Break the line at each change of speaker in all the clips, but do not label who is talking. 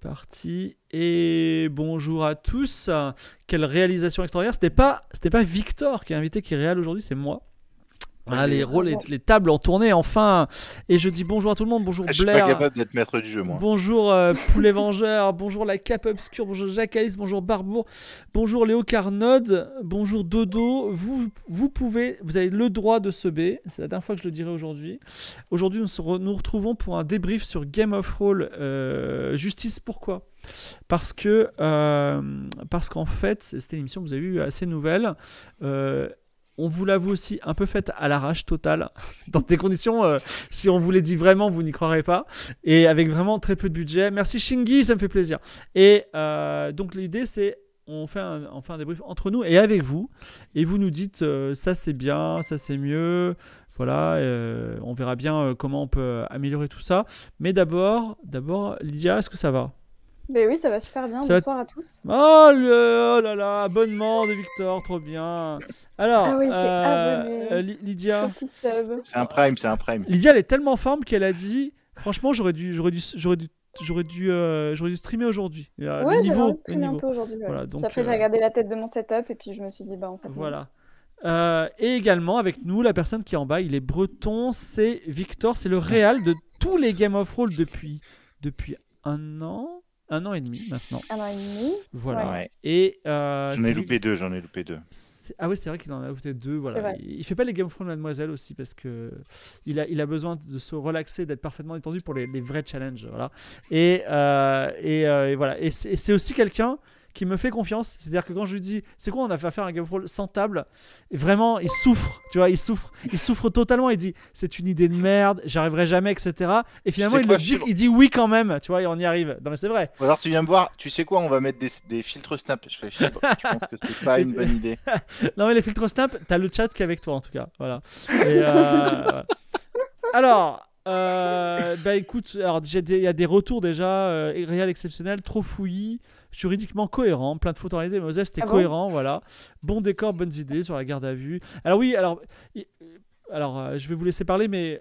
parti et bonjour à tous. Quelle réalisation extraordinaire. C'était pas, pas Victor qui est invité qui est réel aujourd'hui, c'est moi. Ah, les tables ont tourné enfin. Et je dis bonjour à tout le monde, bonjour Blair. Je suis pas capable
d'être maître du jeu, moi.
Bonjour euh, Poulet Vengeur, bonjour la Cap Obscure, bonjour Jacques Alice, bonjour Barbour, bonjour Léo Carnode, bonjour Dodo. Vous, vous pouvez, vous avez le droit de se B. C'est la dernière fois que je le dirai aujourd'hui. Aujourd'hui, nous nous retrouvons pour un débrief sur Game of Role. Euh, justice. Pourquoi Parce que euh, parce qu'en fait, c'était une émission que vous avez eu assez nouvelle on vous l'avoue aussi, un peu faite à l'arrache totale, dans des conditions, euh, si on vous les dit vraiment, vous n'y croirez pas, et avec vraiment très peu de budget. Merci Shingi, ça me fait plaisir. Et euh, donc l'idée, c'est on fait, un, débrief entre nous et avec vous, et vous nous dites euh, ça c'est bien, ça c'est mieux, voilà, on verra bien comment on peut améliorer tout ça. Mais d'abord, d'abord, Lydia, est-ce que ça va
oui, ça va super bien. Bonsoir à tous.
Oh, oh, là là, abonnement de Victor, trop bien. Alors, ah oui, euh, abonné. Euh, Lydia. C'est
un prime, c'est un prime.
Lydia, elle est tellement forme qu'elle a dit Franchement, j'aurais dû, j'aurais dû, j'aurais dû j'aurais dû, streamer euh, aujourd'hui. j'aurais dû streamer un peu aujourd'hui. Voilà, donc, après, j'ai
regardé la tête de mon setup et puis je me suis dit, bah Voilà.
et également avec nous, la personne qui est en bas, il est breton, c'est Victor, c'est le réal de tous les Game of Roll depuis, depuis un an un an et demi maintenant. Un an et demi. Voilà.
Et euh, j'en ai loupé deux, j'en ai loupé deux.
Ah oui, c'est vrai qu'il en a voté deux. Voilà. Il fait pas les Game Front Mademoiselle aussi parce que il a, il a besoin de se relaxer, d'être parfaitement détendu pour les, les, vrais challenges. Voilà. Et, euh, et, euh, et voilà. Et c'est aussi quelqu'un qui me fait confiance. C'est-à-dire que quand je lui dis, c'est quoi, on a fait faire un Game of sans table, vraiment, il souffre, tu vois, il souffre, il souffre totalement. Il dit, c'est une idée de merde, j'arriverai jamais, etc. Et finalement, il, dit, oui quand même, tu vois, et on y arrive. Non, mais c'est vrai.
alors, tu viens me voir, tu sais quoi, on va mettre des, filtres Snap. Je, fais, pense que c'est pas une bonne idée. non, mais les filtres
Snap, t'as le chat qui est avec toi, en tout cas. Voilà. Euh, alors. Euh, bah écoute, alors il y a des retours déjà, euh, réel exceptionnel, trop fouillis, juridiquement cohérent, plein de fautes en réalité, c'était ah cohérent, voilà. Bon décor, bonnes idées sur la garde à vue. Alors oui, alors, alors euh, je vais vous laisser parler, mais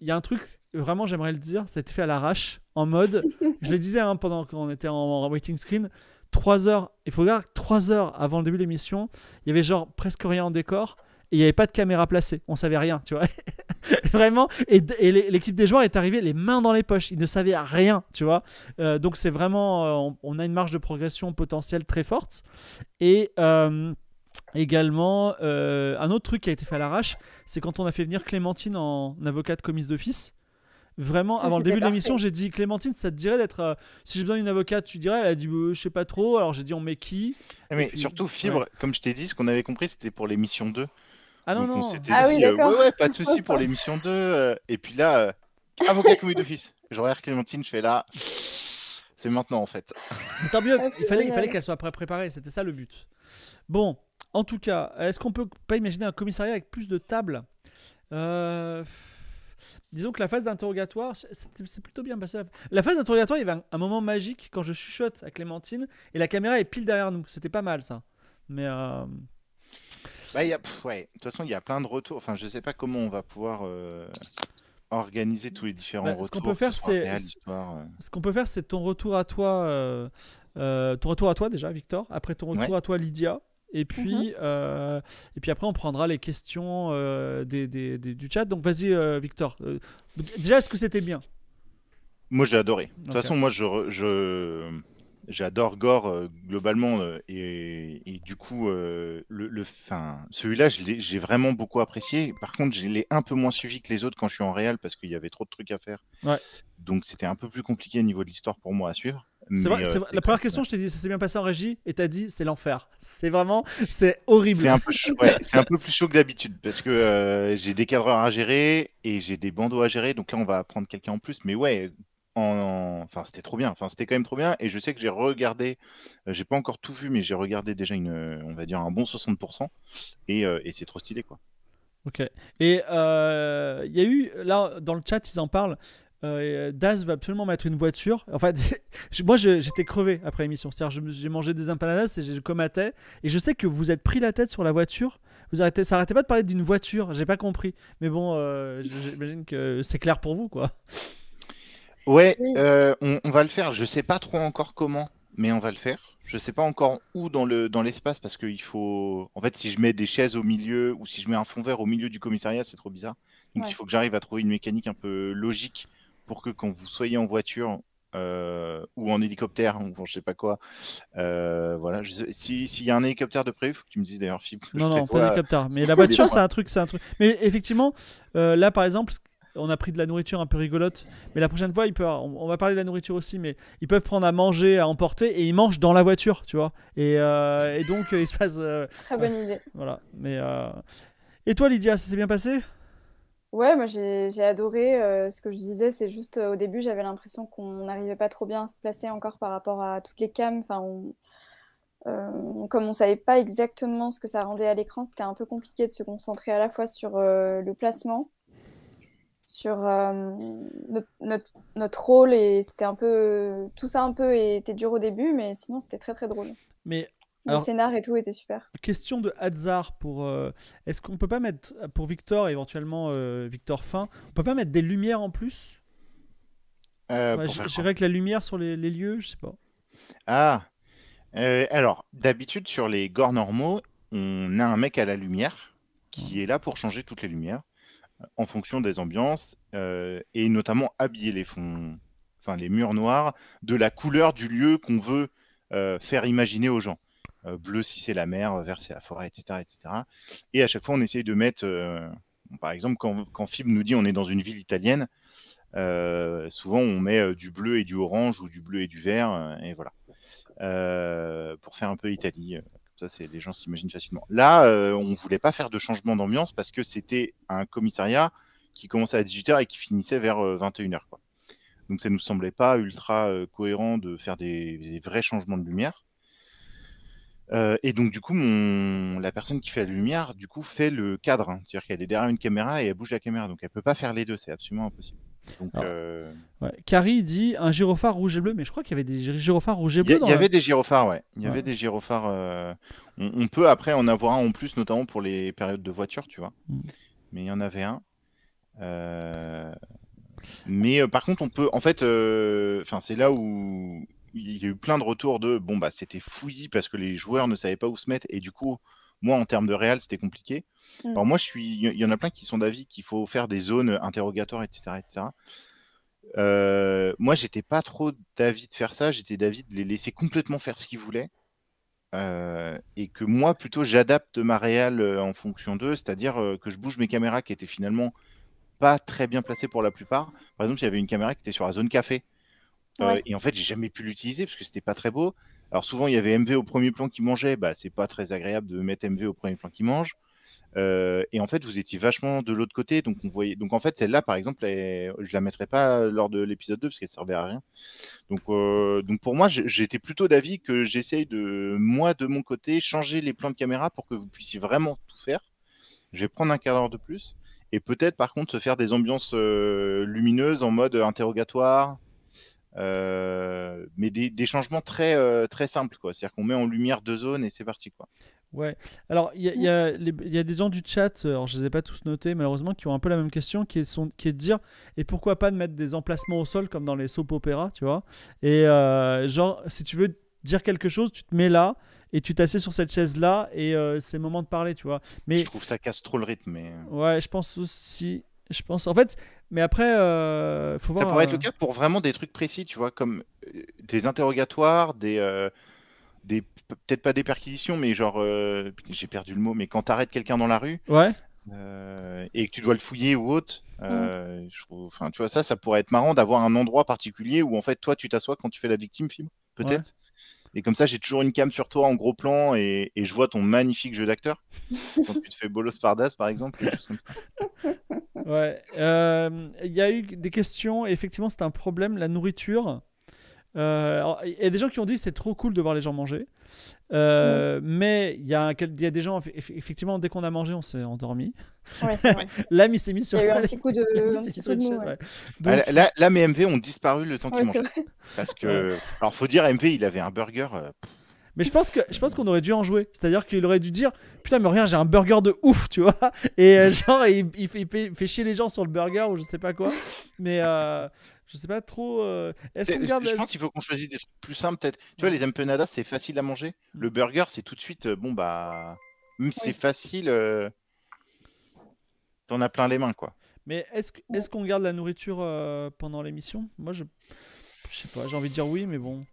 il y a un truc, vraiment j'aimerais le dire, ça a été fait à l'arrache, en mode, je le disais hein, pendant qu'on était en, waiting screen, 3 heures, il faut regarder, 3 heures avant le début de l'émission, il y avait genre presque rien en décor et il n'y avait pas de caméra placée. On savait rien, tu vois. Vraiment. Et, l'équipe des joueurs est arrivée les mains dans les poches. Ils ne savaient rien, tu vois. Euh, donc c'est vraiment, euh, on, a une marge de progression potentielle très forte. Et euh, également, un autre truc qui a été fait à l'arrache, c'est quand on a fait venir Clémentine en, avocate commise d'office. Vraiment, avant le début de l'émission, j'ai dit Clémentine, ça te dirait d'être. si j'ai besoin d'une avocate, tu dirais Elle a dit bah, Je sais pas trop. Alors j'ai dit On met qui
Mais surtout, Fibre, comme je t'ai dit, ce qu'on avait compris, c'était pour l'émission 2. Ah non, non. Ah oui, euh, ouais, ouais, pas de souci pour l'émission 2. Euh. et puis là, euh, avocat commis d'office. Je Clémentine, je fais là. C'est maintenant en fait.
Mais tant mieux, ah, il fallait, il fallait qu'elle soit préparée, c'était ça le but. Bon, en tout cas, est-ce qu'on peut pas imaginer un commissariat avec plus de tables euh, Disons que la phase d'interrogatoire, c'est plutôt bien passé. La phase d'interrogatoire, il y avait un, un, moment magique quand je chuchote à Clémentine et la caméra est pile derrière nous. C'était pas mal ça. Mais
bah, y a, ouais. De toute façon, il y a plein de retours. Enfin, je ne sais pas comment on va pouvoir euh, organiser tous les différents retours. Bah, ce qu'on peut faire, c'est euh.
ce qu'on peut faire, c'est ton retour à toi, euh, ton retour à toi déjà, Victor. Après ton retour à toi, Lydia. Et puis, mhm. et puis après, on prendra les questions des, des, du chat. Donc, vas-y, Victor. déjà, est-ce que c'était bien
Moi, j'ai adoré. De toute façon, moi, je J'adore Gore euh, globalement euh, et, du coup, euh, le, celui-là, j'ai vraiment beaucoup apprécié. Par contre, je l'ai un peu moins suivi que les autres quand je suis en réel parce qu'il y avait trop de trucs à faire. Donc c'était un peu plus compliqué au niveau de l'histoire pour moi à suivre. vrai,
la première question, je t'ai dit, ça s'est bien passé en régie et t'as dit, c'est l'enfer. C'est vraiment, c'est horrible. C'est un, un,
peu plus chaud que d'habitude parce que j'ai des cadreurs à gérer et j'ai des bandeaux à gérer. Donc là, on va prendre quelqu'un en plus. Mais ouais, enfin c'était trop bien enfin c'était quand même trop bien et je sais que j'ai regardé euh, j'ai pas encore tout vu mais j'ai regardé déjà une euh, on va dire un bon 60% et, euh, et c'est trop stylé quoi
ok et il y a eu là dans le chat ils en parlent Daz va absolument mettre une voiture. En fait, moi j'étais crevé après l'émission. C'est-à-dire, j'ai mangé des empanadas et j'ai comatais. Et je sais que vous êtes pris la tête sur la voiture. Vous arrêtez, ça arrêtait pas de parler d'une voiture. J'ai pas compris. Mais bon, j'imagine que c'est clair pour vous, quoi.
Ouais, euh, on, va le faire. Je sais pas trop encore comment, mais on va le faire. Je sais pas encore où dans le dans l'espace parce qu'il faut. En fait, si je mets des chaises au milieu ou si je mets un fond vert au milieu du commissariat, c'est trop bizarre. Donc il faut que j'arrive à trouver une mécanique un peu logique pour que quand vous soyez en voiture euh, ou en hélicoptère ou je je sais pas quoi, euh, voilà. S'il si, y a un hélicoptère de prévu, faut que tu me dises d'ailleurs, Philippe. Non, non, pas d'hélicoptère. Mais la voiture, c'est un
truc, c'est un truc. Mais effectivement, là, par exemple, on a pris de la nourriture un peu rigolote. Mais la prochaine fois, il peut, on, va parler de la nourriture aussi, mais ils peuvent prendre à manger, à emporter, et ils mangent dans la voiture, tu vois. Et, euh, donc, euh, il se passe. Euh, Très bonne idée. Voilà. Mais, Et toi, Lydia, ça s'est bien passé
Ouais, moi j'ai adoré. ce que je disais, c'est juste au début, j'avais l'impression qu'on n'arrivait pas trop bien à se placer encore par rapport à toutes les cams. Enfin, on, ne on savait pas exactement ce que ça rendait à l'écran, c'était un peu compliqué de se concentrer à la fois sur le placement sur euh, notre, rôle et c'était un peu tout ça un peu était dur au début mais sinon c'était très très drôle.
Mais le scénar
et tout était super.
Question de hasard pour euh, est-ce qu'on peut pas mettre pour Victor éventuellement euh, Victor Fin, on peut pas mettre des lumières en plus Je dirais que la lumière sur les, les, lieux, je sais pas.
Ah alors d'habitude sur les gores normaux, on a un mec à la lumière qui est là pour changer toutes les lumières en fonction des ambiances euh, et notamment habiller les fonds, enfin les murs noirs de la couleur du lieu qu'on veut euh, faire imaginer aux gens. Euh, bleu si c'est la mer, vert c'est la forêt, etc., etc. Et à chaque fois on essaye de mettre, par exemple quand, quand Fib nous dit on est dans une ville italienne, souvent on met du bleu et du orange ou du bleu et du vert et voilà pour faire un peu Italie ça, c'est les gens s'imaginent facilement. Là, on euh, on voulait pas faire de changement d'ambiance parce que c'était un commissariat qui commençait à 18h et qui finissait vers 21h. Euh, donc ça ne nous semblait pas ultra euh, cohérent de faire des, vrais changements de lumière. et donc du coup, la personne qui fait la lumière, du coup, fait le cadre. Hein. C'est-à-dire qu'elle est derrière une caméra et elle bouge la caméra. Donc elle peut pas faire les deux, c'est absolument impossible. Donc, euh, Carrie dit un
gyrophare rouge et bleu, mais je crois qu'il y avait des gyrophares rouge et bleu. Il y, avait des gyrophares, ouais. Il y avait
des gyrophares. Euh, on, peut après en avoir un en plus, notamment pour les périodes de voiture, tu vois. Mm. Mais il y en avait un. Euh, mais par contre, on peut. En fait, enfin, c'est là où il y a eu plein de retours de bon bah c'était fouillis parce que les joueurs ne savaient pas où se mettre et du coup moi, en termes de réel, c'était compliqué. Mm. Alors moi, je suis, il y en a plein qui sont d'avis qu'il faut faire des zones interrogatoires, etc., etc. Euh, moi, j'étais pas trop d'avis de faire ça. J'étais d'avis de les laisser complètement faire ce qu'ils voulaient. Euh, et que moi, plutôt, j'adapte ma réal euh, en fonction d'eux, c'est-à-dire euh, que je bouge mes caméras qui étaient finalement pas très bien placées pour la plupart. Par exemple, il y avait une caméra qui était sur la zone café. et en fait, j'ai jamais pu l'utiliser parce que c'était pas très beau. Alors souvent, il y avait MV au premier plan qui mangeait. Bah, c'est pas très agréable de mettre MV au premier plan qui mange. Euh, et en fait, vous étiez vachement de l'autre côté. Donc, on voyait... donc en fait, celle-là, par exemple, je je la mettrai pas lors de l'épisode 2 parce qu'elle servait à rien. Donc, euh, donc pour moi, j'étais plutôt d'avis que j'essaye de, moi, de mon côté, changer les plans de caméra pour que vous puissiez vraiment tout faire. Je vais prendre un quart d'heure de plus. Et peut-être, par contre, se faire des ambiances euh, lumineuses en mode interrogatoire, euh, mais des, changements très, euh, très simples, quoi. C'est-à-dire qu'on met en lumière deux zones et c'est parti, quoi.
Ouais. Alors, il y, y, mm. y, a des gens du chat, euh, alors je les ai pas tous notés, malheureusement, qui ont un peu la même question, qui, sont, qui est de dire et pourquoi pas de mettre des emplacements au sol comme dans les soap opéra, tu vois Et genre, si tu veux dire quelque chose, tu te mets là et tu t'assieds sur cette chaise là et c'est le moment de parler, tu vois. Mais je trouve ça casse trop le rythme. Mais... Ouais, je pense aussi. Je pense. En fait, mais après, euh, faut voir. Ça pourrait être le euh, cas
pour vraiment des trucs précis, tu vois, comme euh, des interrogatoires, des. des Peut-être pas des perquisitions, mais genre. j'ai perdu le mot, mais quand t'arrêtes quelqu'un dans la rue. et que tu dois le fouiller ou autre. Mmh. Je trouve... Enfin, tu vois, ça, ça pourrait être marrant d'avoir un endroit particulier où, en fait, toi, tu t'assois quand tu fais la victime, film, peut-être. Et comme ça, j'ai toujours une cam sur toi en gros plan et, je vois ton magnifique jeu d'acteur. Quand tu te fais Bolos Pardas, par exemple.
ouais. Euh, il y a eu des questions. effectivement, c'est un problème, la nourriture. Euh, il y a des gens qui ont dit c'est trop cool de voir les gens manger. Euh, mm. Mais il y, y, a des gens, effectivement, dès qu'on a mangé, on s'est endormi. L'âme s'est mis sur Il y a un petit coup de.
Là, là, MV ont disparu le temps qu'ils mangeaient. Parce que. Alors, faut dire, MV, il avait un burger. Euh, mais je pense que je pense qu'on aurait dû en
jouer. C'est-à-dire qu'il aurait dû dire putain mais rien j'ai un burger de ouf tu vois et genre il, fait, chier les gens sur le burger ou je sais pas quoi. Mais je sais pas trop. Euh, est-ce qu'on garde Je pense
qu'il faut qu'on choisisse des trucs plus simples, peut-être. Tu vois, les empanadas, c'est facile à manger. Mm. Le burger, c'est tout de suite. Euh, bon, bah. Mm, c'est facile. Tu euh, T'en as plein les mains, quoi.
Mais est-ce ce qu'on garde la nourriture pendant l'émission Moi, je. Je sais pas, j'ai envie de dire oui, mais bon.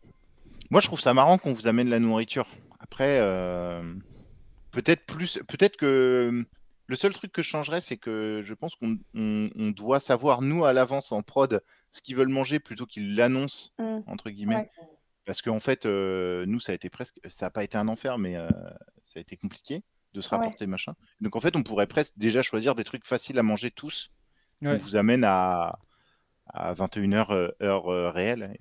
Moi, je trouve ça marrant qu'on vous amène la nourriture. Après, peut-être plus, peut-être que le seul truc que je changerais, c'est que je pense qu'on doit savoir, nous, à l'avance en prod, ce qu'ils veulent manger plutôt qu'ils l'annoncent, mmh. entre guillemets. Parce qu'en fait, euh, nous, ça a été presque. Ça n'a pas été un enfer, mais euh, ça a été compliqué de se rapporter, machin. Donc en fait, on pourrait presque déjà choisir des trucs faciles à manger tous. On vous amène à, à 21h, heure, réelle.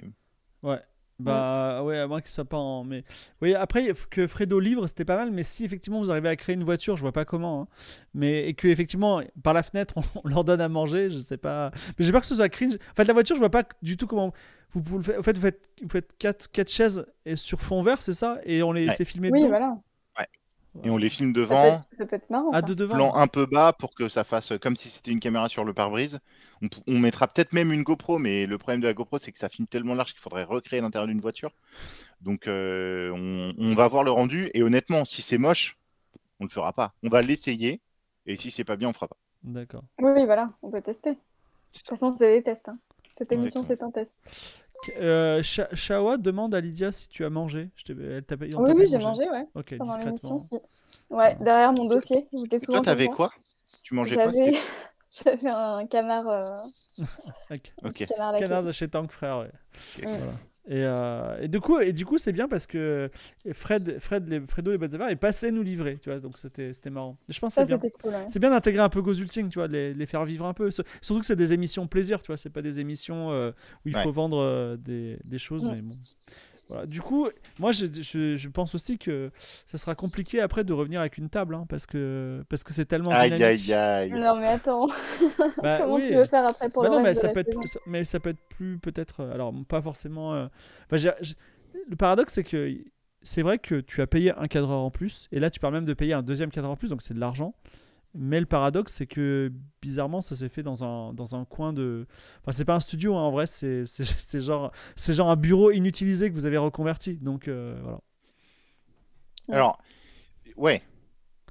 Ouais. Bah ouais, à moins qu'il soit pas en. Mais... Oui, après que Fredo livre, c'était pas mal, mais si effectivement vous arrivez à créer une voiture, je vois pas comment. Hein. Mais et que effectivement, par la fenêtre, on, leur donne à manger, je sais pas. Mais j'ai peur que ce soit cringe. En fait, la voiture, je vois pas du tout comment. Vous, pouvez en fait, vous faites, vous faites quatre, quatre chaises et sur fond vert, c'est ça Et on les c'est filmé Oui, voilà.
Et on les filme devant, ça plan un peu bas pour que ça fasse comme si c'était une caméra sur le pare-brise. On, mettra peut-être même une GoPro, mais le problème de la GoPro, c'est que ça filme tellement large qu'il faudrait recréer l'intérieur d'une voiture. Donc euh, on, va voir le rendu, et honnêtement, si c'est moche, on ne le fera pas. On va l'essayer, et si c'est pas bien, on fera pas.
D'accord.
Oui, voilà, on peut tester. De toute façon, c'est des tests. Hein. Cette émission, c'est un test.
Chawa euh, demande à Lydia si tu as mangé. Je elle t'a payé. Oui, oui, j'ai mangé, ouais. Ok, Pendant discrètement.
Si... Ouais, derrière mon dossier. J'étais souvent. Tu toi, t'avais quoi Tu mangeais quoi J'avais un canard. Euh...
Ok. un canard, canard de chez Tank Frère, ouais. Okay. Et, euh, et, du coup, et du coup, c'est bien parce que Fred, Fred, les, Fredo les Bats est passé nous livrer, tu vois. Donc c'était, c'était marrant. Je pense c'est bien. bien d'intégrer un peu Gozulting, tu vois, les, les, faire vivre un peu. Surtout que c'est des émissions plaisir, tu vois. C'est pas des émissions euh, où il faut vendre euh, des, des, choses, mais bon. Du coup, moi, je, pense aussi que ça sera compliqué après de revenir avec une table, hein, parce que parce que c'est tellement Aïe, aïe,
Non mais attends.
Bah, Comment tu veux faire après pour bah non, mais ça peut être, Mais ça peut être plus peut-être. Euh, alors pas forcément. Euh, le paradoxe c'est que c'est vrai que tu as payé un cadreur en plus, et là tu parles même de payer un deuxième cadreur en plus, donc c'est de l'argent. Mais le paradoxe, c'est que bizarrement, ça s'est fait dans un, coin de. Enfin, c'est pas un studio, hein, en vrai, c'est genre, genre un bureau inutilisé que vous avez reconverti. Donc, euh, voilà.
Alors, ouais.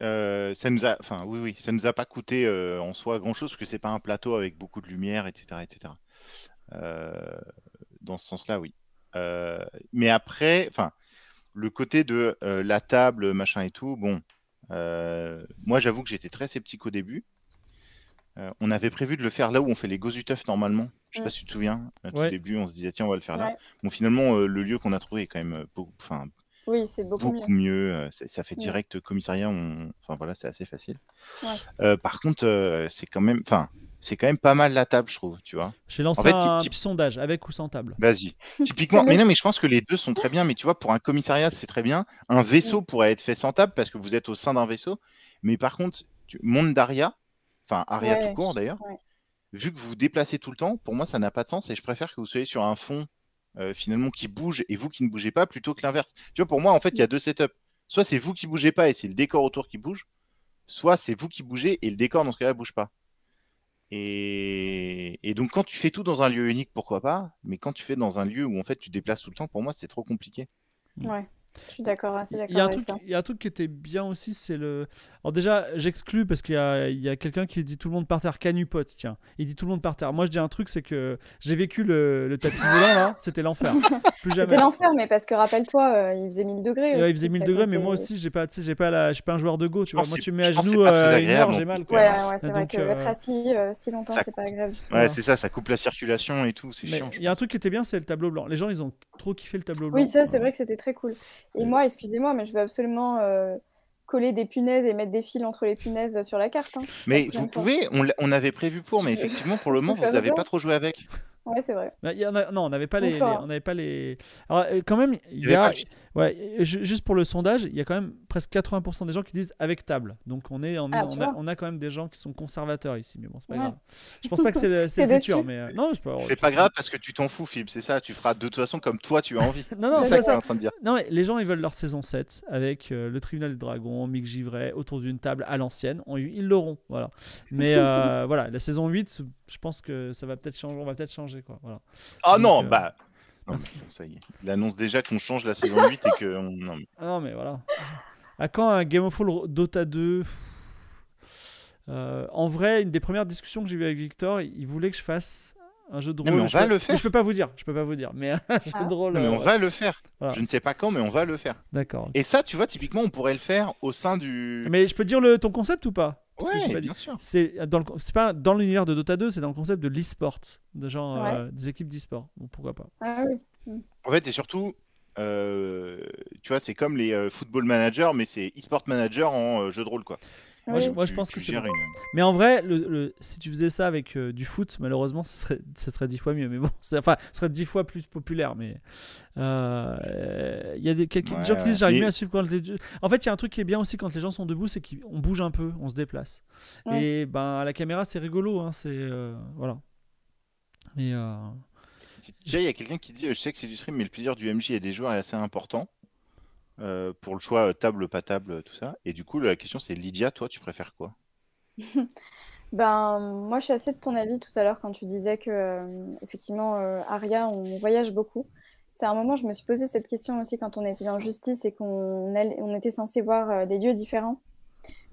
Euh, ça nous a, enfin oui, ça nous a pas coûté euh, en soi grand chose parce que c'est pas un plateau avec beaucoup de lumière, etc., etc. dans ce sens-là, oui. mais après, enfin, le côté de la table, machin et tout, bon, euh, moi, j'avoue que j'étais très sceptique au début. Euh, on avait prévu de le faire là où on fait les teuf normalement. Je sais pas mm. si tu te souviens. Au début, on se disait tiens, on va le faire là. Bon, finalement, euh, le lieu qu'on a trouvé est quand même beaucoup, enfin,
beaucoup,
mieux. Ça fait mm. direct commissariat. Enfin voilà, c'est assez facile. par contre, c'est quand même. Enfin, c'est quand même pas mal la table, je trouve, tu vois. J'ai un petit
sondage avec ou sans table. Vas-y. Typiquement, mais non,
mais je pense que les deux sont très bien. Mais tu vois, pour un commissariat, c'est très bien. Un vaisseau pourrait être fait sans table parce que vous êtes au sein d'un vaisseau. Mais par contre, monde d'Aria, enfin Aria tout court d'ailleurs, vu que vous vous déplacez tout le temps, pour moi, ça n'a pas de sens et je préfère que vous soyez sur un fond euh, finalement qui bouge et vous qui ne bougez pas plutôt que l'inverse. Tu vois, pour moi, en fait, il y a deux setups. Soit c'est vous qui bougez pas et c'est le décor autour qui bouge, soit c'est vous qui bougez et le décor dans ce cas-là bouge pas. Et, donc, quand tu fais tout dans un lieu unique, pourquoi pas Mais quand tu fais dans un lieu où en fait tu déplaces tout le temps, pour moi, c'est trop compliqué. Ouais. Je suis d'accord, assez Il y, a un truc,
y a un truc qui était bien aussi, c'est le. Alors, déjà, j'exclus parce qu'il y a, quelqu'un qui dit tout le monde par terre, canupote, tiens. Il dit tout le monde par terre. Moi, je dis un truc, c'est que j'ai vécu le, le tapis volant, là, c'était l'enfer. Plus jamais. C'était
l'enfer, mais parce que rappelle-toi, euh, il faisait 1000 degrés. il faisait 1000 degrés, mais moi
aussi, j'ai pas, j'ai pas je suis pas un joueur de Go, tu vois. moi, tu me mets à genoux, euh, hein. j'ai mal. Ouais, ouais, c'est vrai que être
euh,
assis si longtemps, c'est pas agréable. Ouais,
c'est ça, ça coupe la circulation et tout, c'est chiant.
Il y a un truc qui était bien, c'est le tableau blanc. Les gens, ils ont trop kiffé le tableau blanc. Oui, ça, c'est vrai
que c'était très cool. Et moi, excusez-moi, mais je veux absolument euh, coller des punaises et mettre des fils entre les punaises sur la carte. Hein.
Mais vous pouvez, on, on, avait prévu pour, mais effectivement, pour le moment, vous n'avez pas trop joué avec. Ouais, c'est vrai. Bah, non, on n'avait pas les, on
pas les. Alors euh, quand même, il y a, ouais, juste pour le sondage, il y a quand même presque 80% des gens qui disent avec table. Donc on est, ah, on, a, quand même des gens qui sont conservateurs ici, mais bon, c'est pas grave. Je pense pas que c'est le, c'est futur, mais euh, non, c'est pas. C'est pas grave
parce que tu t'en fous, Philippe. C'est ça, tu feras de toute façon comme toi tu as envie. non, non, c'est ça que ça. en train de dire.
Non, mais les gens ils veulent leur saison 7 avec euh, le Tribunal des Dragons, Mick Givray autour d'une table à l'ancienne. Ils l'auront, voilà. Mais voilà, la saison 8 je pense que ça va peut-être changer. On va peut-être changer, quoi. Ah non, euh, bah.
Non, ça y est. Il annonce déjà qu'on change la saison 8 et que. Non, mais...
Ah mais voilà. À quand un Game of Thrones Dota 2 euh, En vrai, une des premières discussions que j'ai eues avec Victor, il voulait que je fasse un jeu de rôle. mais on va le faire. je peux pas vous dire, je peux pas vous dire, mais un jeu ah. de mais on euh, va le
faire. Je ne sais pas quand, mais on va le faire. D'accord. Et ça, tu vois, typiquement, on pourrait le faire au sein du. Mais je peux dire le ton concept ou pas c'est pas dans
l'univers de Dota 2, c'est dans le concept de l'e-sport, genre euh, des équipes d'e-sport. pourquoi pas. Ah mm.
En fait, et surtout, euh, tu vois, c'est comme les euh, football managers, mais c'est e-sport manager en jeu de rôle, quoi. Ah moi, je, pense que c'est. Mais en vrai, le, si
tu faisais ça avec euh, du foot, malheureusement, ce serait, dix serait fois mieux. Mais bon, enfin, ce serait dix fois plus populaire. Mais euh, il y a des, gens qui disent j'arrive mieux à suivre quand les. En fait, il y a un truc qui est bien aussi quand les gens sont debout, c'est qu'on bouge un peu, on se déplace. Et ben, à la caméra, c'est rigolo. Hein, c'est euh, voilà. Et.
Déjà, il y a quelqu'un qui dit Je sais que c'est du stream, mais le plaisir du MJ et des joueurs est assez important. Euh, pour le choix euh, table, pas table, euh, tout ça. Et du coup, la question c'est Lydia, toi, tu préfères quoi
Ben, moi, je suis assez de ton avis tout à l'heure quand tu disais que, effectivement, Aria, on voyage beaucoup. C'est à un moment, je me suis posé cette question aussi quand on était en justice et qu'on on était censé voir des lieux différents.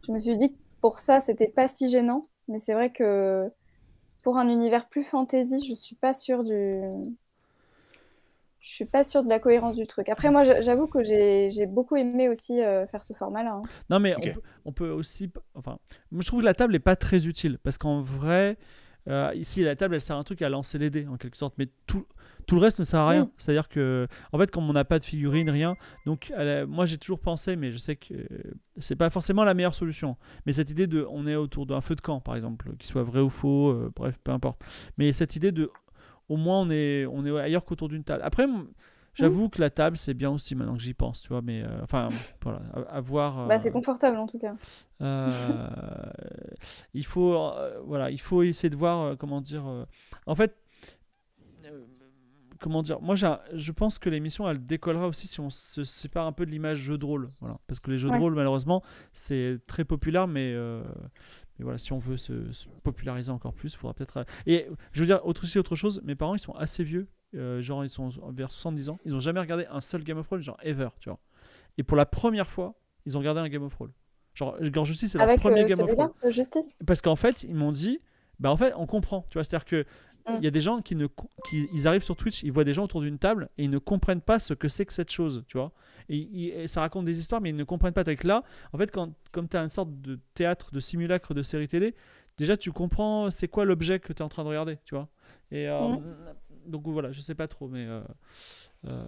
Je me suis dit que pour ça, c'était pas si gênant, mais c'est vrai que pour un univers plus fantasy, je suis pas sûre du, je suis pas sûre de la cohérence du truc. Après, moi, j'avoue que j'ai beaucoup aimé aussi euh, faire ce format-là. Hein.
Non, mais on, peut, aussi. Enfin, je trouve que la table n'est pas très utile parce qu'en vrai, euh, ici, la table, elle sert à un truc à lancer les dés en quelque sorte, mais tout. Tout le reste ne sert à rien. C'est-à-dire que, en fait, comme on n'a pas de figurine, rien. Donc, moi, j'ai toujours pensé, mais je sais que c'est pas forcément la meilleure solution. Mais cette idée de, on est autour d'un feu de camp, par exemple, qu'il soit vrai ou faux, euh, bref, peu importe. Mais cette idée de, au moins on est, on est ailleurs qu'autour d'une table. Après, j'avoue que la table, c'est bien aussi maintenant que j'y pense, tu vois, mais euh, enfin, voilà, avoir. Euh, bah, c'est confortable en tout cas. Euh, il, faut, voilà, il faut essayer de voir, comment dire. en fait, comment dire Moi, je pense que l'émission, elle décollera aussi si on se sépare un peu de l'image jeu de rôle. Voilà. Parce que les jeux de rôle, malheureusement, c'est très populaire, mais mais voilà, si on veut se, populariser encore plus, il faudra peut-être. Euh, et je veux dire, autre, autre chose, mes parents, ils sont assez vieux. Euh, genre, ils sont vers 70 ans. Ils n'ont jamais regardé un seul Game of Thrones, genre ever, tu vois. Et pour la première fois, ils ont regardé un Game of Thrones. Genre, euh, Gorge Justice, c'est leur premier Game of Thrones. Parce qu'en fait, ils m'ont dit, bah en fait, on comprend, tu vois. C'est-à-dire que. Mm. Il y a des gens qui ne qui, ils arrivent sur Twitch, ils voient des gens autour d'une table et ils ne comprennent pas ce que c'est que cette chose, tu vois et, ça raconte des histoires, mais ils ne comprennent pas. Avec là, en fait, quand, comme tu as une sorte de théâtre, de simulacre de série télé, déjà tu comprends c'est quoi l'objet que tu es en train de regarder, tu vois. Et euh, mm. donc voilà, je sais pas trop, mais euh, euh,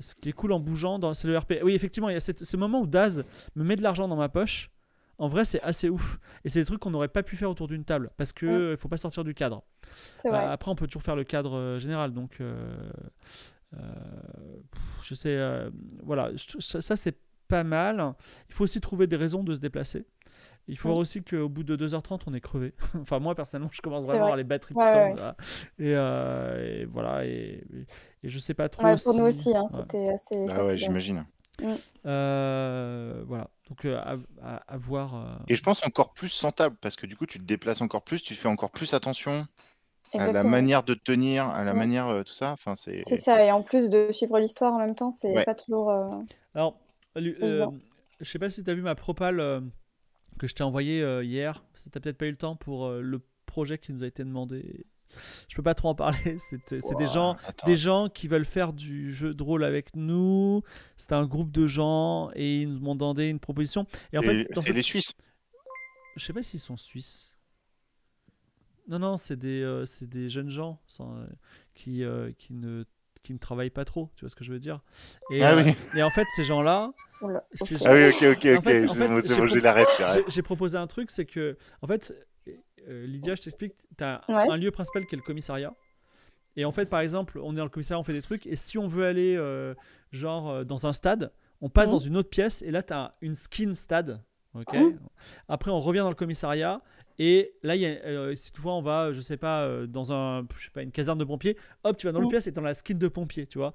ce qui est cool en bougeant, c'est le RP. Oui, effectivement, il y a cette, ce moment où Daz me met de l'argent dans ma poche. En vrai, c'est assez ouf. Et c'est des trucs qu'on n'aurait pas pu faire autour d'une table parce qu'il ne mm. faut pas sortir du cadre. Bah, après, on peut toujours faire le cadre général. Donc, euh, je sais, euh, voilà, ça, c'est pas mal. Il faut aussi trouver des raisons de se déplacer. Il faut voir aussi qu'au bout de 2h30, on est crevé. enfin, moi, personnellement, je commence vraiment à voir les batteries de temps. Euh, et, voilà, et, je sais pas trop. pour nous aussi, hein, c'était
assez.
Bah j'imagine.
Mm. voilà, donc Et
je pense encore plus sans parce que du coup, tu te déplaces encore plus, tu fais encore plus attention à la manière de tenir, à la manière euh, tout ça. Enfin, c'est. C'est ça.
Et en plus de suivre l'histoire en même temps, c'est pas toujours. Euh,
Alors, euh, je sais pas si tu as vu ma propale que je t'ai envoyée hier. T'as peut-être pas eu le temps pour le projet qui nous a été demandé. Je peux pas trop en parler. C'est des gens, des gens qui veulent faire du jeu de rôle avec nous. C'est un groupe de gens et ils nous ont demandé une proposition. Et en fait, c'est des Suisses. Je sais pas s'ils sont suisses. Non, non, c'est des, euh, des jeunes gens euh, qui, euh, qui, ne, qui ne travaillent pas trop, tu vois ce que je veux dire et, ah en fait, ces gens-là... ah oui, ok, ok, ok, j'ai proposé un truc, c'est que, en fait, Lydia, je t'explique, tu as un lieu principal qui est le commissariat. Et en fait, par exemple, on est dans le commissariat, on fait des trucs, et si on veut aller, genre, dans un stade, on passe mhm. dans une autre pièce, et là, tu as une skin stade. Mhm. Après, on revient dans le commissariat, et là, euh, si tu vois si on va, euh, je sais pas, euh, dans un, pas, une caserne de pompiers, hop, tu vas dans le mm. pièce et dans la skin de pompier, tu vois.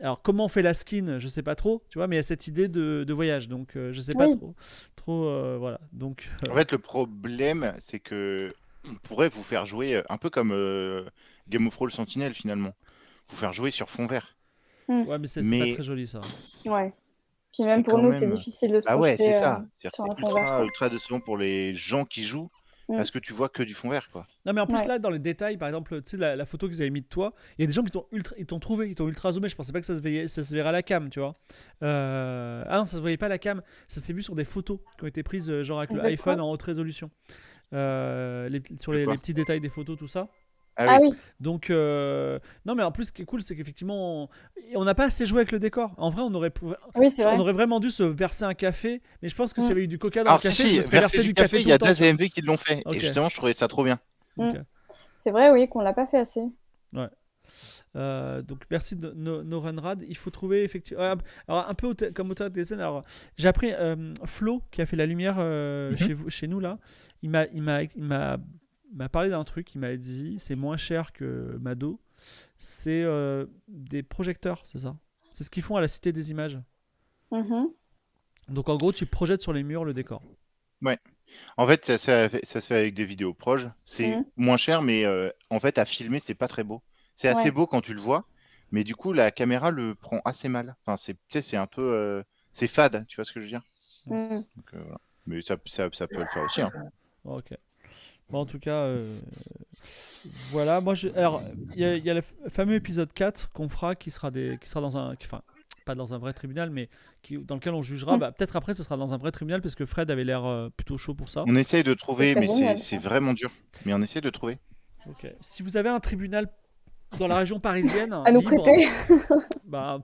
Alors, comment on fait la skin Je sais pas trop, tu vois, mais il y a cette idée de, voyage, donc je sais pas trop. trop voilà. Donc, En fait,
le problème, c'est que on pourrait vous faire jouer un peu comme Game of Thrones Sentinel, finalement. Vous faire jouer sur fond vert. Mm. Ouais, mais c'est pas très
joli, ça.
Ouais. Puis même pour nous, c'est difficile de se Ah
ouais, c'est ça. C'est ultra, ultra décevant pour les gens qui jouent Mm. parce que tu vois que du fond vert, quoi.
Non, mais en plus, là, dans les détails, par exemple, tu sais, la, photo photo vous avez mis de toi, il y a des gens qui t'ont ultra, ils t'ont trouvé, ils t'ont ultra zoomé. Je pensais pas que ça se, verrait ça se à la cam, tu vois. Euh, ah non, ça se voyait pas à la cam, ça s'est vu sur des photos qui ont été prises, euh, genre avec l'iPhone en haute résolution. Euh, sur les, petits détails des photos, tout ça. Ah, ah, oui. Donc, euh, non, mais en plus, ce qui est cool, c'est qu'effectivement, on n'a pas assez joué avec le décor. En vrai, on aurait, On aurait vraiment dû se verser un café, mais je pense que c'est mm. avait du coca dans le café, je me verser versé du, café. Il y a des AMV qui
l'ont fait, et justement, je trouvais ça trop bien.
Mm. C'est vrai, oui, qu'on l'a pas fait assez.
Ouais. Euh, donc merci
de No il faut trouver effectivement. Alors un peu comme auteur des scènes. Alors j'ai appris euh, Flo qui a fait la lumière mhm. chez, vous, chez nous là. il m'a m'a parlé d'un truc, il m'a dit c'est moins cher que Mado, c'est euh, des projecteurs, c'est ça C'est ce qu'ils font à la Cité des Images. Mm-hmm. Donc en gros, tu projettes sur les murs le décor.
Ouais. En fait, ça, se fait avec des vidéos proches. C'est mm-hmm. moins cher, mais euh, en fait, à filmer, c'est pas très beau. C'est assez beau quand tu le vois, mais du coup, la caméra le prend assez mal. Enfin, c'est, c'est un peu. Euh, c'est fade, tu vois ce que je veux dire mm. Mais ça, ça, peut le faire aussi. Hein. Ok
en tout cas, euh, voilà. Moi, alors, il y, a le fameux épisode 4 qu'on fera, qui sera qui sera dans un, enfin, pas dans un vrai tribunal, mais qui, dans lequel on jugera. Mm. Bah, peut-être après, ce sera dans un vrai tribunal, parce que Fred avait l'air euh, plutôt chaud pour ça. On essaye de trouver, mais c'est
vraiment dur. Mais on essaie de trouver.
Si vous avez un tribunal dans la région parisienne, à nous prêter, bah,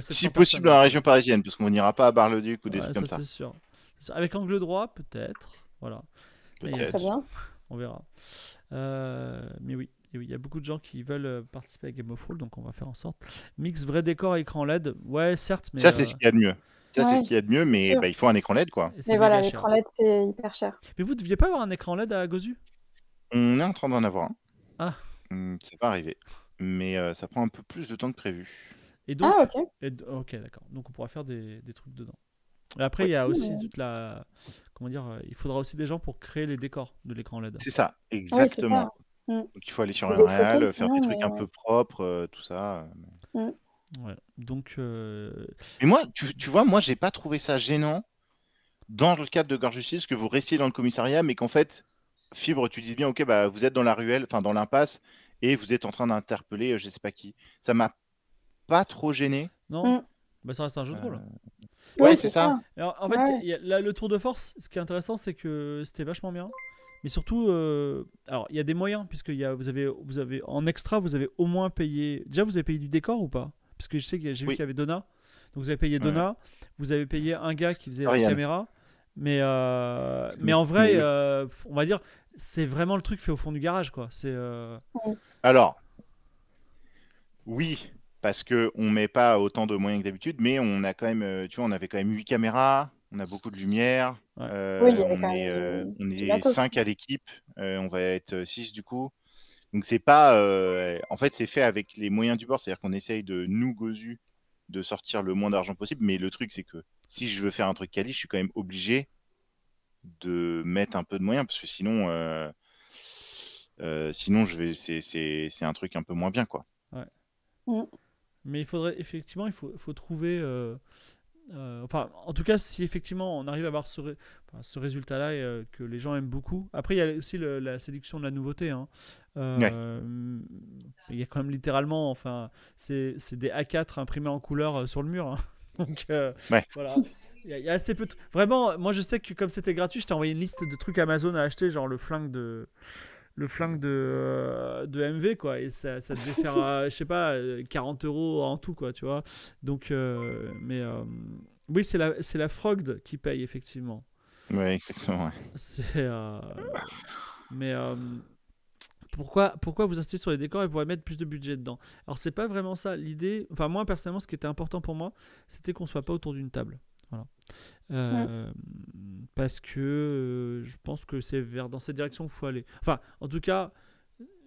si possible dans la région
parisienne, parce qu'on n'ira pas à Bar-le-Duc ou des ça, comme
Sûr. Avec angle droit, peut-être. Voilà. On verra. Euh, mais oui, il y a beaucoup de gens qui veulent euh, participer à Game of Thrones, donc on va faire en sorte. Mix vrai décor écran LED. Ouais, certes, mais. Ça, c'est euh, ce qu'il y a de mieux. Ça, c'est ce qu'il y a de
mieux, mais bah, il faut un écran LED, quoi. Mais voilà, l'écran
LED, c'est hyper cher.
Mais vous deviez pas avoir un écran LED à Gozu On est en train d'en avoir un. Ah. Hum, c'est pas arrivé. Mais ça prend un peu plus de temps que prévu. Et donc, ah,
ok. ok, d'accord. Donc on pourra faire des, trucs dedans.
Et après, il y a aussi toute
la dire, euh, il faudra aussi des gens pour créer les décors de l'écran LED. C'est ça, exactement. Mm.
il faut aller sur un réel, e faire des trucs un euh, peu propres, euh, tout ça. Mm. Donc. Mais moi, tu, vois, moi j'ai pas trouvé ça gênant dans le cadre de Gare Justice que vous restiez dans le commissariat, mais qu'en fait, Fibre, tu dises bien, ok, bah, vous êtes dans la ruelle, enfin dans l'impasse, et vous êtes en train d'interpeller je sais pas qui. Ça m'a pas trop gêné. Non, mm. bah,
ça reste un jeu de rôle.
Ouais, c'est ça. en fait,
là, le tour de force, ce qui est intéressant, c'est que c'était vachement bien. Mais surtout, euh, alors il y a des moyens, puisque vous, avez, vous avez en extra, vous avez au moins payé. Déjà, vous avez payé du décor ou pas Parce que je sais que j'ai vu qu'il y avait Donna. Donc vous avez payé Donna, vous avez payé un gars qui
faisait la caméra.
Mais, euh, mais en vrai, euh, on va dire, c'est vraiment le truc fait au fond du garage. quoi. C'est.
Alors, oui, parce qu'on ne met pas autant de moyens que d'habitude, mais on a quand même, euh, tu vois, on avait quand même huit caméras, on a beaucoup de lumière, euh, on, est, 5 euh, à l'équipe, on va être six du coup. Donc c'est pas, en fait, c'est fait avec les moyens du bord, c'est-à-dire qu'on essaye de nous gozu de sortir le moins d'argent possible, mais le truc c'est que si je veux faire un truc quali, je suis quand même obligé de mettre un peu de moyens parce que sinon, sinon je vais, c'est un truc un peu moins bien quoi.
Mm. Mais il faudrait effectivement, il faut, faut trouver. Euh, euh, enfin, en tout cas, si effectivement on arrive à avoir ce, résultat-là et, euh, que les gens aiment beaucoup. Après, il y a aussi la séduction de la nouveauté. Hein. Il y a quand même littéralement, enfin, c'est, des A4 imprimés en couleur sur le mur. Hein. Donc voilà. Il y, a assez peu de... Vraiment, moi je sais que comme c'était gratuit, je t'ai envoyé une liste de trucs Amazon à acheter, genre le flingue de, le flingue de, euh, de MV, quoi. Et ça, ça devait faire, euh, je sais pas, 40 euh, euros en tout, quoi, tu vois. Donc, mais oui, c'est la, c'est la Frogd qui paye, effectivement.
Ouais, exactement,
C'est. mais. pourquoi, pourquoi vous insistez sur les décors et vous mettre plus de budget dedans Alors c'est pas vraiment ça l'idée. Enfin moi personnellement, ce qui était important pour moi, c'était qu'on soit pas autour d'une table. Voilà. Euh, parce que euh, je pense que c'est vers dans cette direction qu'il faut aller. Enfin, en tout cas,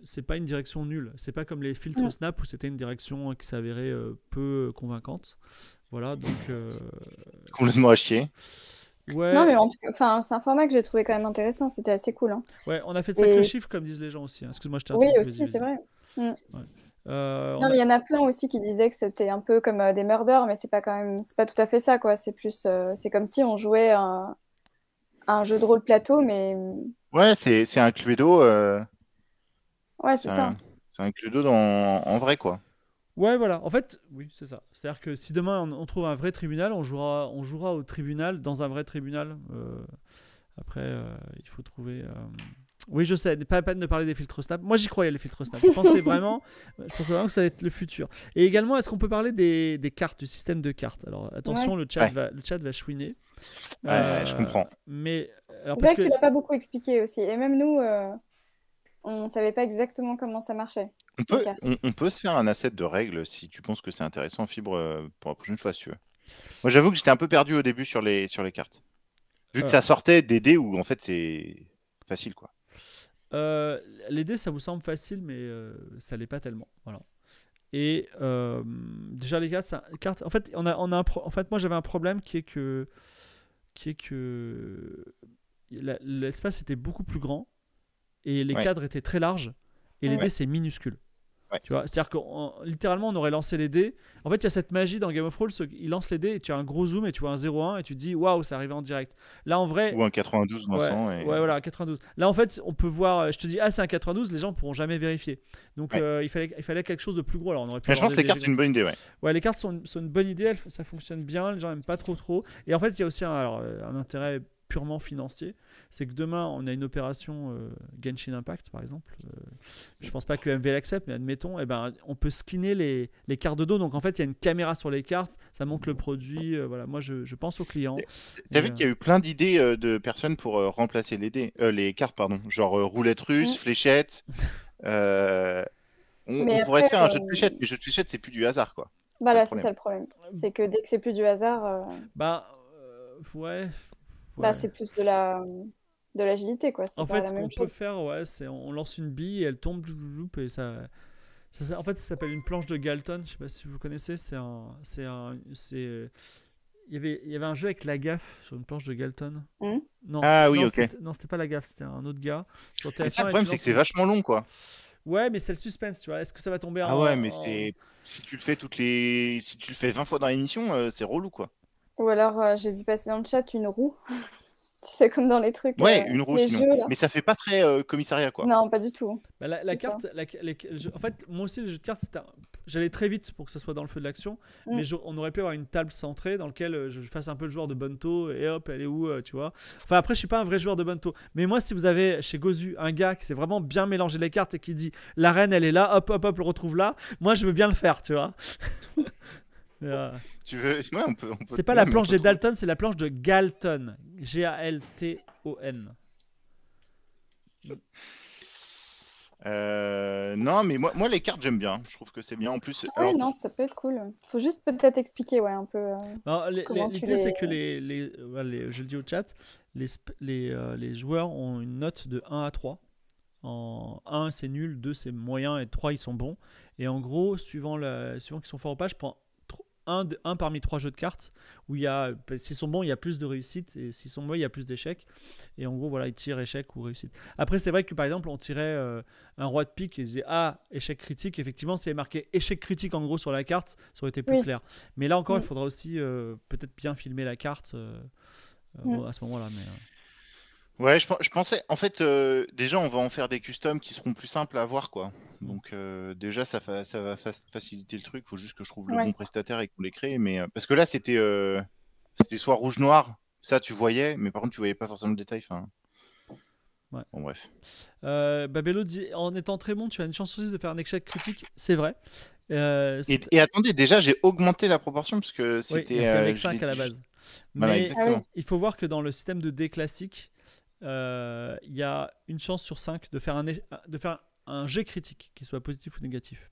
c'est pas une direction nulle. C'est pas comme les filtres Snap où c'était une direction hein, qui s'avérait euh, peu convaincante. Voilà, donc.
Complètement à chier. Ouais.
Non, mais
en c'est un format que j'ai trouvé quand même intéressant. C'était assez cool. Hein.
Ouais,
on a fait de sacrés chiffres, comme disent les gens aussi. Hein. Excuse-moi, je Oui, aussi, c'est vrai. Mm. Euh, non, il y
en a plein aussi qui disaient que c'était un peu comme euh, des murders, mais c'est pas quand même, c'est pas tout à fait ça, quoi. C'est plus, euh, c'est comme si on jouait un, un jeu de rôle plateau, mais.
Ouais, c'est, c'est un Cluedo. Ouais, c'est ça. C'est un Cluedo dans... en vrai, quoi.
Ouais, voilà. En fait, oui, c'est ça. C'est-à-dire que si demain on, on, trouve un vrai tribunal, on jouera, on jouera au tribunal dans un vrai tribunal. après, il faut trouver. Oui, je sais, pas à peine de parler des filtres Snap. Moi, j'y croyais, les filtres Snap. Je pensais, vraiment, je pensais vraiment que ça allait être le futur. Et également, est-ce qu'on peut parler des, cartes, du système de cartes Alors, attention, le, chat va, le chat va chouiner.
Ouais, je euh, comprends.
Mais,
vrai que, tu l'as pas beaucoup expliqué aussi. Et même nous, euh, on savait pas exactement comment ça marchait.
On peut, on, peut se faire un asset de règles si tu penses que c'est intéressant, Fibre, euh, pour la prochaine fois, si tu veux. Moi, j'avoue que j'étais un peu perdu au début sur les, sur les cartes. Vu que ça sortait des dés où, en fait, c'est facile, quoi.
Euh, les dés, ça vous semble facile, mais euh, ça l'est pas tellement. Voilà. Et euh, déjà les cartes, en fait, on a, en fait, moi j'avais un problème qui est que, qui est que l'espace était beaucoup plus grand et les cadres étaient très larges et les dés c'est minuscule. Tu vois, c'est-à-dire que littéralement on aurait lancé les dés. En fait, il y a cette magie dans Game of Thrones, il lance les dés et tu as un gros zoom et tu vois un 0-1 et tu te dis waouh, ça arrivé en direct. Là en vrai ou un 92 dans ouais, voilà, 92. Là en fait, on peut voir, euh, je te dis ah, c'est un 92, les gens pourront jamais vérifier. Donc euh, il fallait il fallait quelque chose de plus gros alors Mais je pense que les cartes c'est une bonne idée, ouais. les cartes sont, sont une bonne idée, ça fonctionne bien, les gens n'aiment pas trop trop. Et en fait, il y a aussi un, alors, euh, un intérêt purement financier c'est que demain, on a une opération euh, Genshin Impact, par exemple. Je euh, je pense pas que MV l'accepte, mais admettons, et eh ben, on peut skinner les, les cartes de dos. Donc en fait, il y a une caméra sur les cartes, ça montre le produit. Euh, voilà, moi, je, je pense aux clients.
as vu qu'il y a eu plein d'idées de personnes pour remplacer les, les cartes, pardon, genre roulette russe, mm. fléchette. On, pourrait se faire un jeu de fléchette, mais jeu de fléchette, c'est plus du hasard, quoi. Voilà, bah c'est ça le
problème. C'est que dès que c'est plus du hasard.
Bah,
bah, ouais. Bah, c'est
plus de la de l'agilité, quoi. En fait, ce qu'on peut
faire, ouais, c'est on lance une bille et elle tombe, et ça. en fait, ça s'appelle une planche de Galton. Je sais pas si vous connaissez. C'est un, c'est un, c'est. Il y, avait, il y avait un jeu avec la gaffe sur une planche de Galton. Hmm non, ah oui, ok. Non, c'était pas la gaffe, c'était un autre gars. Mais ça, le problème, c'est que c'est vachement long, quoi. Ouais, mais c'est le suspense, tu vois. Est-ce que ça va tomber ah en. Ah ouais, mais
c'est. Si tu le fais toutes les. Si tu le fais 20 fois dans l'émission, euh, c'est relou, quoi.
Ou alors, euh, j'ai vu passer dans le chat une roue. Tu sais, comme dans les trucs. Ouais, euh, une rouge mais
ça fait pas très euh, commissariat quoi.
Non, pas du tout. Bah, la, carte, en fait, moi aussi, le jeu de cartes, j'allais très vite pour que ça soit dans le feu de l'action. Mm. Mais on aurait pu avoir une table centrée dans laquelle euh, je fasse un peu le joueur de bento et hop, elle est où, tu vois. Enfin, après, je suis pas un vrai joueur de bento Mais moi, si vous avez chez Gozu un gars qui sait vraiment bien mélanger les cartes et qui dit la reine, elle est là, hop, hop, hop, le retrouve là, moi, je veux bien le faire, tu vois.
tu veux on peut, C'est pas la planche des
Dalton, c'est la planche de Galton. G-A-L-T-O-N.
Euh, non, mais moi, moi les cartes j'aime bien. Je trouve que c'est bien. En plus, ah non,
ça peut être cool. Faut juste peut-être expliquer, ouais, un peu.
Euh, l'idée c'est que les, les,
je le dis au chat, les, euh, les, joueurs ont une note de 1 à 3. En 1 c'est nul, 2 c'est moyen et 3 ils sont bons. Et en gros, suivant, la, suivant qu'ils sont forts ou pas, je prends un, parmi trois jeux de cartes où il y a, bah, s'ils sont bons, il y a plus de réussite et s'ils sont mauvais, il y a plus d'échecs. Et en gros, voilà, ils tirent échec ou réussite. Après, c'est vrai que par exemple, on tirait euh, un roi de pique et ils disaient Ah, échec critique. Effectivement, c'est marqué échec critique en gros sur la carte, ça aurait été plus clair. Mais là encore, il faudra aussi euh, peut-être bien filmer la carte euh, mm. à ce moment-là.
Mais, Ouais, je, pensais. En fait, euh, déjà, on va en faire des customs qui seront plus simples à avoir, quoi. Donc, euh, déjà, ça, ça va faciliter le truc. Faut juste que je trouve le bon prestataire et qu'on les crée. Mais euh, parce que là, c'était, c'était soit rouge noir. Ça, tu voyais, mais par contre, tu voyais pas forcément le détail. Enfin. Ouais. Bon, bref.
Babelo dit en étant très bon, tu as une chance aussi de faire un échec critique.
C'est vrai. Et, attendez, déjà, j'ai augmenté la proportion parce que c'était. Oui, 5 à la base. Mais ah
il faut voir que dans le système de dé classique, euh, il y a une chance sur 5 de faire un, de faire un jet critique, qu'il soit positif ou négatif.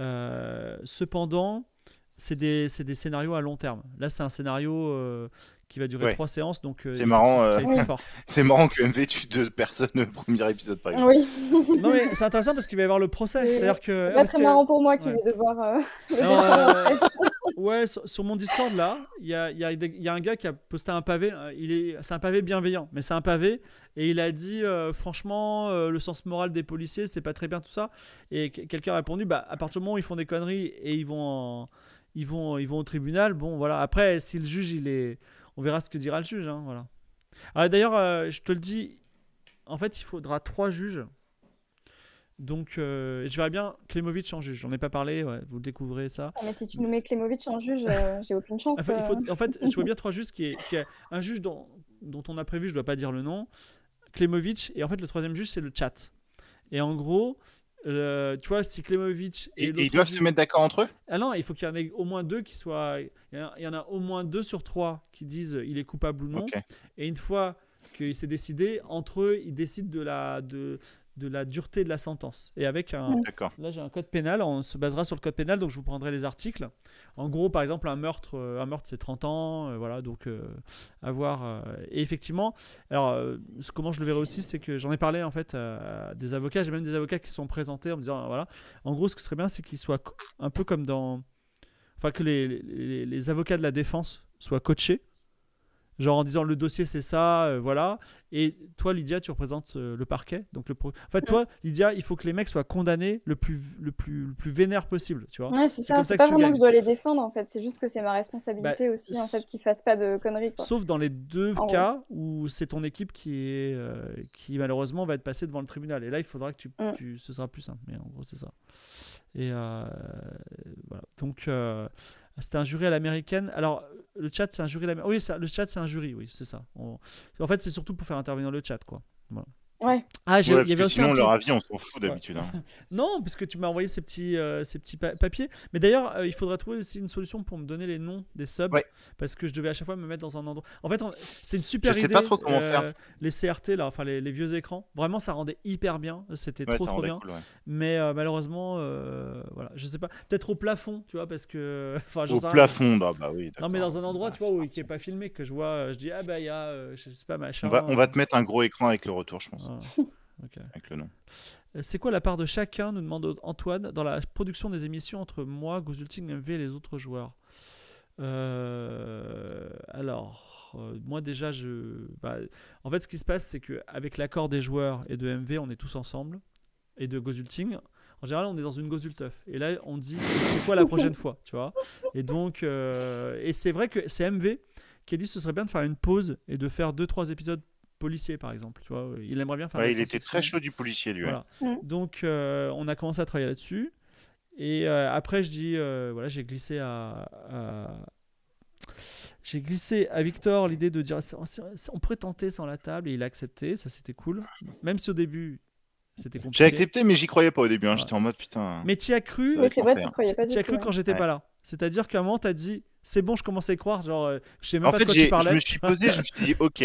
Euh, cependant, c'est des, des, scénarios à long terme. Là, c'est un scénario euh, qui va durer trois séances. Donc euh, c'est marrant. Euh,
c'est marrant que MV tue deux personnes le premier épisode par exemple.
Oui.
non mais c'est intéressant parce qu'il va y avoir le procès. C'est-à-dire bah,
que marrant pour moi qui va devoir.
Euh,
ouais, sur, mon Discord là, il y a, y a, un gars qui a posté un pavé. Il est, c'est un pavé bienveillant, mais c'est un pavé et il a dit franchement le sens moral des policiers c'est pas très bien tout ça. Et quelqu'un a répondu bah à partir du moment où ils font des conneries et ils vont ils vont ils vont au tribunal bon voilà après si le juge il est on verra ce que dira le juge. Hein, voilà. Ah, d'ailleurs, euh, je te le dis, en fait, il faudra trois juges. Donc, euh, je verrai bien Klemovic en juge. J'en ai pas parlé, ouais, vous découvrez ça. Ah,
mais si tu nous mets Klemovic en juge, euh, j'ai aucune chance. en fait, je vois bien
trois juges qui est, un juge dont, dont, on a prévu, je dois pas dire le nom, Klemovic, et en fait, le troisième juge, c'est le chat. Et en gros, euh, tu vois, si Klemovic et, ils doivent se mettre d'accord entre eux Ah non, il faut qu'il y en ait au moins deux qui soient. Il y, en a, au moins deux sur trois qui disent il est coupable ou non. Et une fois qu'il s'est décidé, entre eux, ils décident de la, de, de la dureté de la sentence. Et avec un. Mm. Là, j'ai un code pénal, on se basera sur le code pénal, donc je vous prendrai les articles. En gros, par exemple, un meurtre, euh, un meurtre c'est 30 ans, euh, voilà, donc avoir euh, et effectivement, alors, ce, comment je le verrai aussi, c'est que j'en ai parlé en fait à des avocats, j'ai même des avocats qui sont présentés en me disant, voilà, en gros, ce qui serait bien, c'est qu'ils soient un peu comme dans. Enfin, que les, les, les avocats de la défense soient coachés genre en disant le dossier c'est ça, euh, voilà. Et toi, Lydia, tu représentes euh, le parquet. Donc le En fait, toi, Lydia, il faut que les mecs soient condamnés le plus, le plus, le plus vénère possible, tu vois. c'est ça. C'est pas vraiment que je dois
les défendre, en fait. C'est juste que c'est ma responsabilité bah, aussi, en fait, qu'ils fassent pas de conneries. Sauf dans
les deux cas où c'est ton équipe qui, est, euh, qui, malheureusement, va être passée devant le tribunal. Et là, il faudra que tu. Mm. tu... Ce sera plus simple, mais en gros, c'est ça. Et voilà. Donc. C'était un jury à l'américaine. Alors, le chat, c'est un jury à l'américaine. Oui, le chat, c'est un jury, oui, c'est ça. En fait, c'est surtout pour faire intervenir le chat, quoi. Voilà. Ouais. Ah, il y avait aussi sinon, leur avis, on s'en fout d'habitude. Hein. non, parce que tu m'as envoyé ces petits, euh, ces petits papiers. Mais d'ailleurs, euh, il faudrait trouver aussi une solution pour me donner les noms des subs. Parce que je devais à chaque fois me mettre dans un endroit. En fait, c'est une super je idée. Sais pas trop comment faire. Euh, les CRT, là, enfin les, vieux écrans. Vraiment, ça rendait hyper bien. C'était trop, trop bien. mais malheureusement, voilà, je sais pas. Peut-être au plafond, tu vois, parce que. au plafond, bah, bah, oui. Non, mais dans un endroit, ah, tu vois, où, qui est pas filmé, que je vois, je dis, ah bah, il y a, je sais pas, machin. on va te
mettre un gros écran avec le retour, je pense.
Euh, c'est quoi la part de chacun, nous demande Antoine, dans la production des émissions entre moi, Gozulting, MV et les autres joueurs euh, alors, euh, moi déjà, je, bah, en fait, ce qui se passe, c'est qu'avec l'accord des joueurs et de MV, on est tous ensemble, et de Gozulting. En général, on est dans une Gozultuf. Et là, on dit, c'est quoi la prochaine fois, tu vois Et donc, et c'est vrai que c'est MV qui a dit, ce serait bien de faire une pause et de faire 2-3 épisodes policier par exemple. Tu vois, il aimerait bien faire. il était très chaud
du policier lui.
Mm. Donc euh, on a commencé à travailler là-dessus. Et euh, après je dis euh, voilà j'ai glissé à, j'ai glissé à Victor l'idée de dire on pourrait tenter sans la table et il a accepté ça c'était cool même si au début c'était
compliqué. J'ai accepté mais j'y croyais pas au début hein. j'étais en mode putain. Mais tu as cru. quand j'étais pas
là. C'est-à-dire qu'à un moment t'as dit c'est bon, je commençais à croire. Genre, euh, je sais même pas Je me suis posé, je me suis
dit, ok.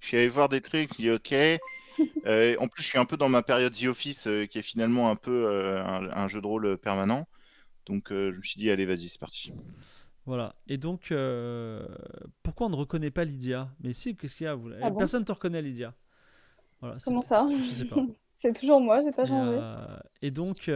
Je suis allé voir des trucs, je me ok. Euh, en plus, je suis un peu dans ma période The Office, euh, qui est finalement un peu un, jeu de rôle permanent. Donc, je me suis dit, allez, vas-y, c'est parti.
Voilà. Et donc, pourquoi on ne reconnaît pas Lydia Mais si, qu'est-ce qu'il y a ah Personne ne te reconnaît, Lydia. Comment ça Je sais pas.
c'est toujours
moi, j'ai pas changé. Et, donc,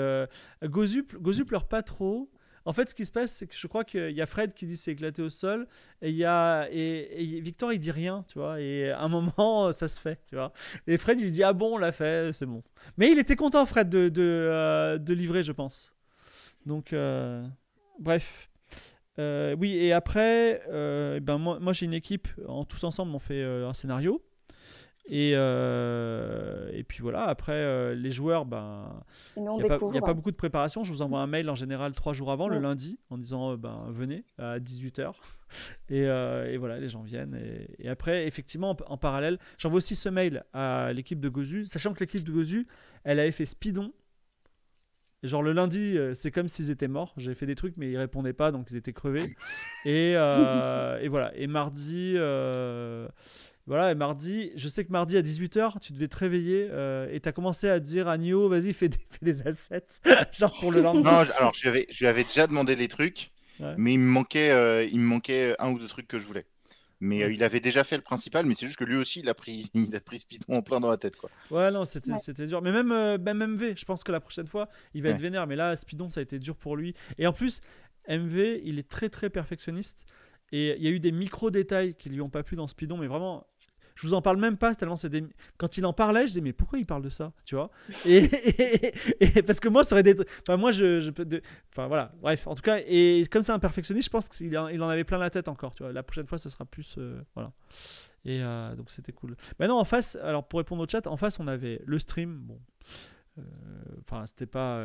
Gozu pleure leur pas trop. En fait, ce qui se passe, c'est que je crois qu'il y a Fred qui dit c'est éclaté au sol, et il y et, Victor il dit rien, tu vois. Et à un moment, euh, ça se fait, tu vois. Et Fred il dit ah bon, on l'a fait, c'est bon. Mais il était content Fred de de, euh, livrer, je pense. Donc euh, bref. oui, et après, ben moi, moi j'ai une équipe, en tous ensemble, on fait un scénario. Et, euh, et puis voilà, après, euh, les joueurs, ben, il n'y a, pas, y a pas beaucoup de préparation. Je vous envoie un mail en général trois jours avant, le lundi, en disant, euh, ben, venez à 18h. et, et, voilà, les gens viennent. Et, après, effectivement, en, parallèle, j'envoie aussi ce mail à l'équipe de Gozu, sachant que l'équipe de Gozu, elle avait fait Spidon. Genre le lundi, c'est comme s'ils étaient morts. J'ai fait des trucs, mais ils répondaient pas, donc ils étaient crevés. Et, et voilà. Et mardi voilà, et mardi, je sais que mardi à 18h, tu devais te réveiller euh, et tu as commencé à dire à Nio, vas-y, fais des, assets, genre pour le lendemain. Non, alors
je lui, avais, déjà demandé des trucs, mais il me, manquait, euh, il manquait euh, un ou deux trucs que je voulais. Mais il avait déjà fait le principal, mais c'est juste que lui aussi, il a pris, Spidon en plein dans la tête. Quoi.
Ouais, non, c'était, dur. Mais même, MV, je pense que la prochaine fois, il va être vénère. Mais là, Spidon, ça a été dur pour lui. Et en plus, MV, il est très, très perfectionniste. Et il y a eu des micro-détails qui lui ont pas plu dans Spidon, mais vraiment, je vous en parle même pas tellement c'est des... Quand il en parlait, je disais mais pourquoi il parle de ça, tu vois et, parce que moi, ça aurait des... Enfin moi, je, peux... Enfin voilà, bref. En tout cas, et comme c'est un perfectionniste, je pense qu'il il en avait plein la tête encore, tu vois. La prochaine fois, ce sera plus euh, voilà. Et euh, donc c'était cool. Maintenant en face, alors pour répondre au chat, en face on avait le stream. Bon, euh, enfin c'était pas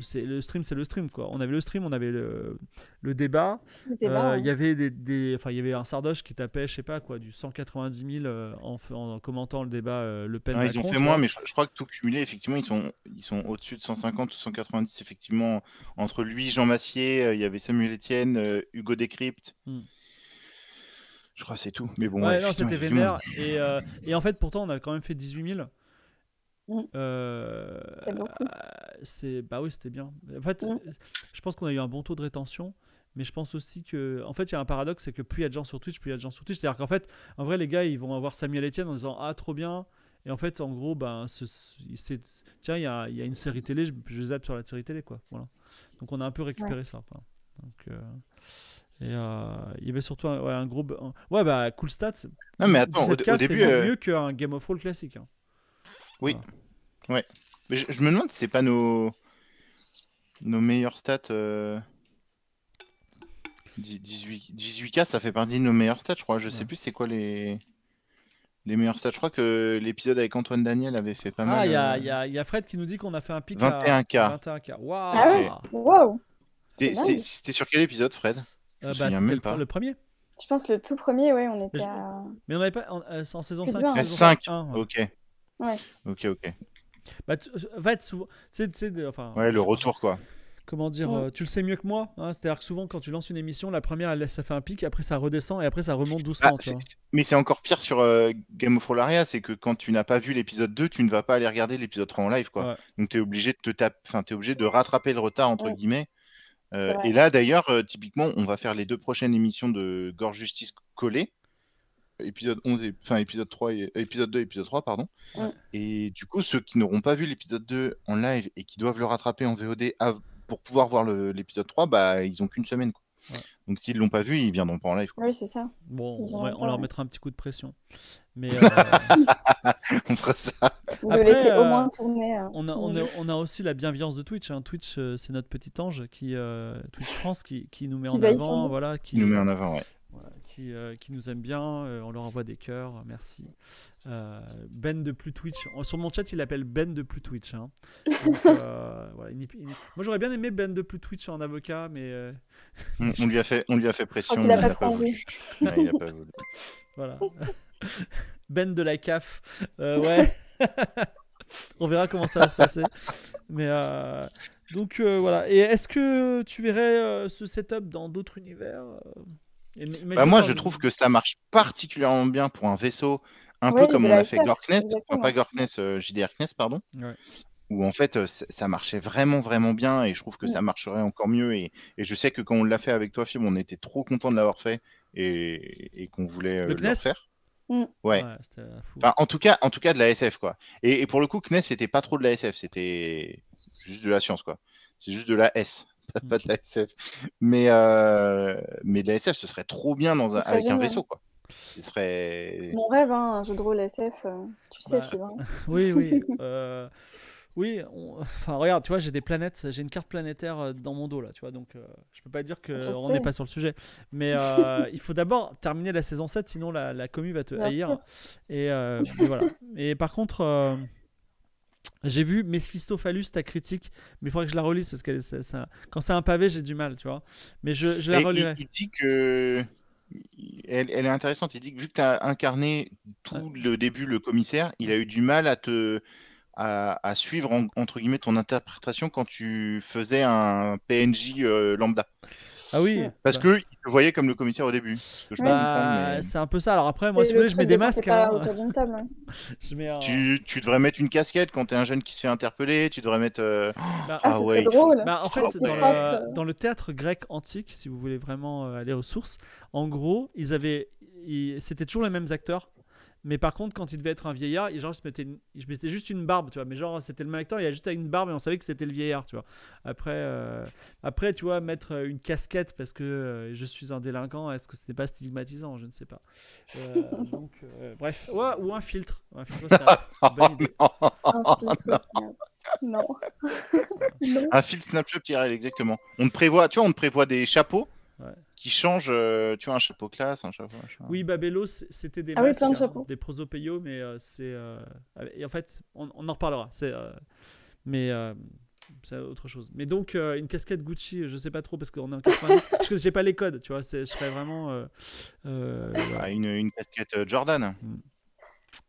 c'est le stream c'est le stream quoi on avait le stream on avait le, le débat euh, il y avait des, enfin il y avait un sardoche qui tapait je sais pas quoi du 190 000 euh, en, en, commentant le débat euh, Le Pen ils ont fait moins mais
je, crois que tout cumulé effectivement ils sont ils sont au-dessus de 150 ou 190 effectivement entre lui Jean Massier il y avait Samuel Etienne Hugo Décrypte hmm. Je crois c'est tout, mais bon. c'était
Et, et, en fait, pourtant, on a quand même fait 18 000. Mm. Euh, c'est bah oui, c'était bien. En fait, mm. je pense qu'on a eu un bon taux de rétention. Mais je pense aussi que, en fait, il y a un paradoxe, c'est que plus il y a de gens sur Twitch, plus il y a de gens sur Twitch. C'est-à-dire qu'en fait, en vrai, les gars, ils vont avoir Samuel Etienne en disant Ah, trop bien. Et en fait, en gros, ben, c'est, tiens, il y a, y a, une série télé, je, je, zappe sur la série télé, quoi. Voilà. Donc on a un peu récupéré ça. Donc, euh, Et euh, il y avait surtout un, groupe gros. Ouais, bah, cool stats. Non, mais attends, au, début. C'est mieux qu'un Game of Thrones classique. Hein.
Oui. Ouais. Mais je, me demande si c'est pas nos nos meilleurs stats. 18, euh, 18K, ça fait partie de nos meilleurs stats, je crois. Je sais plus c'est quoi les les meilleurs stats. Je crois que l'épisode avec Antoine Daniel avait fait pas ah, mal. Ah,
il y, a Fred qui nous dit qu'on a fait un pic 21K. 21K. Ah ouais. wow.
C'était sur quel épisode, Fred euh, bah, C'était le, le,
premier.
Je pense le tout premier, ouais, on était mais
à. Mais on n'avait pas. En, euh, saison 5. 5,
ah, ok. Ouais. Ok, ok.
Bah, euh, tu, va souvent. enfin, ouais,
le retour, quoi.
Comment dire euh, Tu le sais mieux que moi. Hein, c'est-à-dire que souvent, quand tu lances une émission, la première, elle, ça fait un pic, après, ça redescend et après, ça remonte bah, doucement.
Mais c'est encore pire sur euh, Game of Thrones c'est que quand tu n'as pas vu l'épisode 2, tu ne vas pas aller regarder l'épisode 3 en live, quoi. Donc, tu es, obligé de te enfin, es obligé de rattraper le retard, entre guillemets. et là, d'ailleurs, typiquement, on va faire les deux prochaines émissions de Gore Justice collées épisode 11, enfin épisode 3, et, euh, épisode 2, épisode 3, pardon. Et du coup, ceux qui n'auront pas vu l'épisode 2 en live et qui doivent le rattraper en VOD pour pouvoir voir l'épisode 3, bah ils ont qu'une semaine. Donc s'ils l'ont pas vu, ils viendront pas en live.
Oui, c'est ça. Bon, on, leur
mettra un petit coup de pression. Mais
euh, on fera ça. au
moins
euh, tourner. On, a, on, aussi la bienveillance de Twitch. Hein. Twitch, c'est notre petit ange qui Twitch France qui, qui, nous met en avant, voilà, qui nous met en avant, ouais qui, euh, qui, nous aiment bien. Euh, on leur envoie des cœurs, merci. Euh, ben de plus Twitch. Sur mon chat, il l'appelle Ben de plus Twitch. Hein. Moi, j'aurais bien aimé Ben de plus Twitch en avocat, mais
on, lui a fait, on lui a fait pression. Oh, il, pas
ben de la CAF. ouais. on verra comment ça va se passer. Mais donc voilà. Et est-ce que tu verrais ce setup dans d'autres univers bah, moi, je trouve que
ça marche particulièrement bien pour un vaisseau, un peu comme on a fait Gorkness, enfin, pas Gorkness, euh, JDR Kness, pardon, où en fait, euh, ça marchait vraiment, vraiment bien et je trouve que mm. ça marcherait encore mieux. Et, je sais que quand on l'a fait avec toi, film on était trop content de l'avoir fait et, qu'on voulait euh, le, le faire. Mm. Ouais. en tout cas, en tout cas de la SF quoi. Et, et pour le coup, Kness c'était pas trop de la SF, c'était juste de la science quoi. C'est juste de la S. pas de la SF. Mais, euh, mais de la SF, ce serait trop bien dans un, avec un vaisseau, quoi. Ce serait...
Mon rêve, hein, un jeu de rôle SF, euh, tu sais, bah, hein.
Oui, oui.
Euh, oui, enfin regarde, tu vois, j'ai des planètes, j'ai une carte planétaire dans mon dos là, tu vois, donc je peux pas dire que on n'est pas sur le sujet. Mais il faut d'abord terminer la saison 7, sinon la, la commu va te haïr. Et, et, voilà. Et par contre, j'ai vu mesphistophalus ta critique, mais il faudrait que je la relise parce que quand c'est un pavé, j'ai du
mal, tu vois. Mais je, la relirai. Il, dit que. Elle, est intéressante. Il dit que vu que tu as incarné tout le début le commissaire, il a eu du mal à te. À, suivre entre guillemets ton interprétation quand tu faisais un PNJ euh, lambda. Ah oui. Parce qu'ils que il te comme le commissaire au début. Bah, c'est un peu ça. Alors après,
moi, si voulez, je mets des masques. Hein. Hein.
tu, devrais mettre une casquette quand t'es un jeune qui se fait interpeller. Tu devrais mettre. Euh, bah, ah, ah
drôle. Bah, en fait, euh. dans, le, théâtre grec antique, si vous voulez vraiment euh, aller aux sources, en gros, ils avaient, c'était toujours les mêmes acteurs mais par contre, quand il devait être un vieillard, il, genre, se mettait, il juste une barbe, tu vois. Mais genre, c'était le même acteur, il a juste une barbe et on savait que c'était le vieillard, tu vois. Après, euh, après, tu vois, mettre euh, une casquette parce que euh, je suis un délinquant, est-ce que c'était pas stigmatisant Je ne sais pas. bref. ou un filtre. Un filtre, Snapchat, oh,
une non. Un filtre Snapchat, exactement. On prévoit, tu vois, on prévoit des chapeaux qui change, euh, tu vois, un chapeau classe, un chapeau.
Oui, Babello, c'était des, ah hein, des prosopéos, mais euh, c'est. Euh, en fait, on, en reparlera. C'est, Mais c'est autre chose. Mais donc, une casquette Gucci, je sais pas trop, parce que j'ai pas les codes, tu vois, je serais vraiment.
Ah, une, une, casquette Jordan. Mm.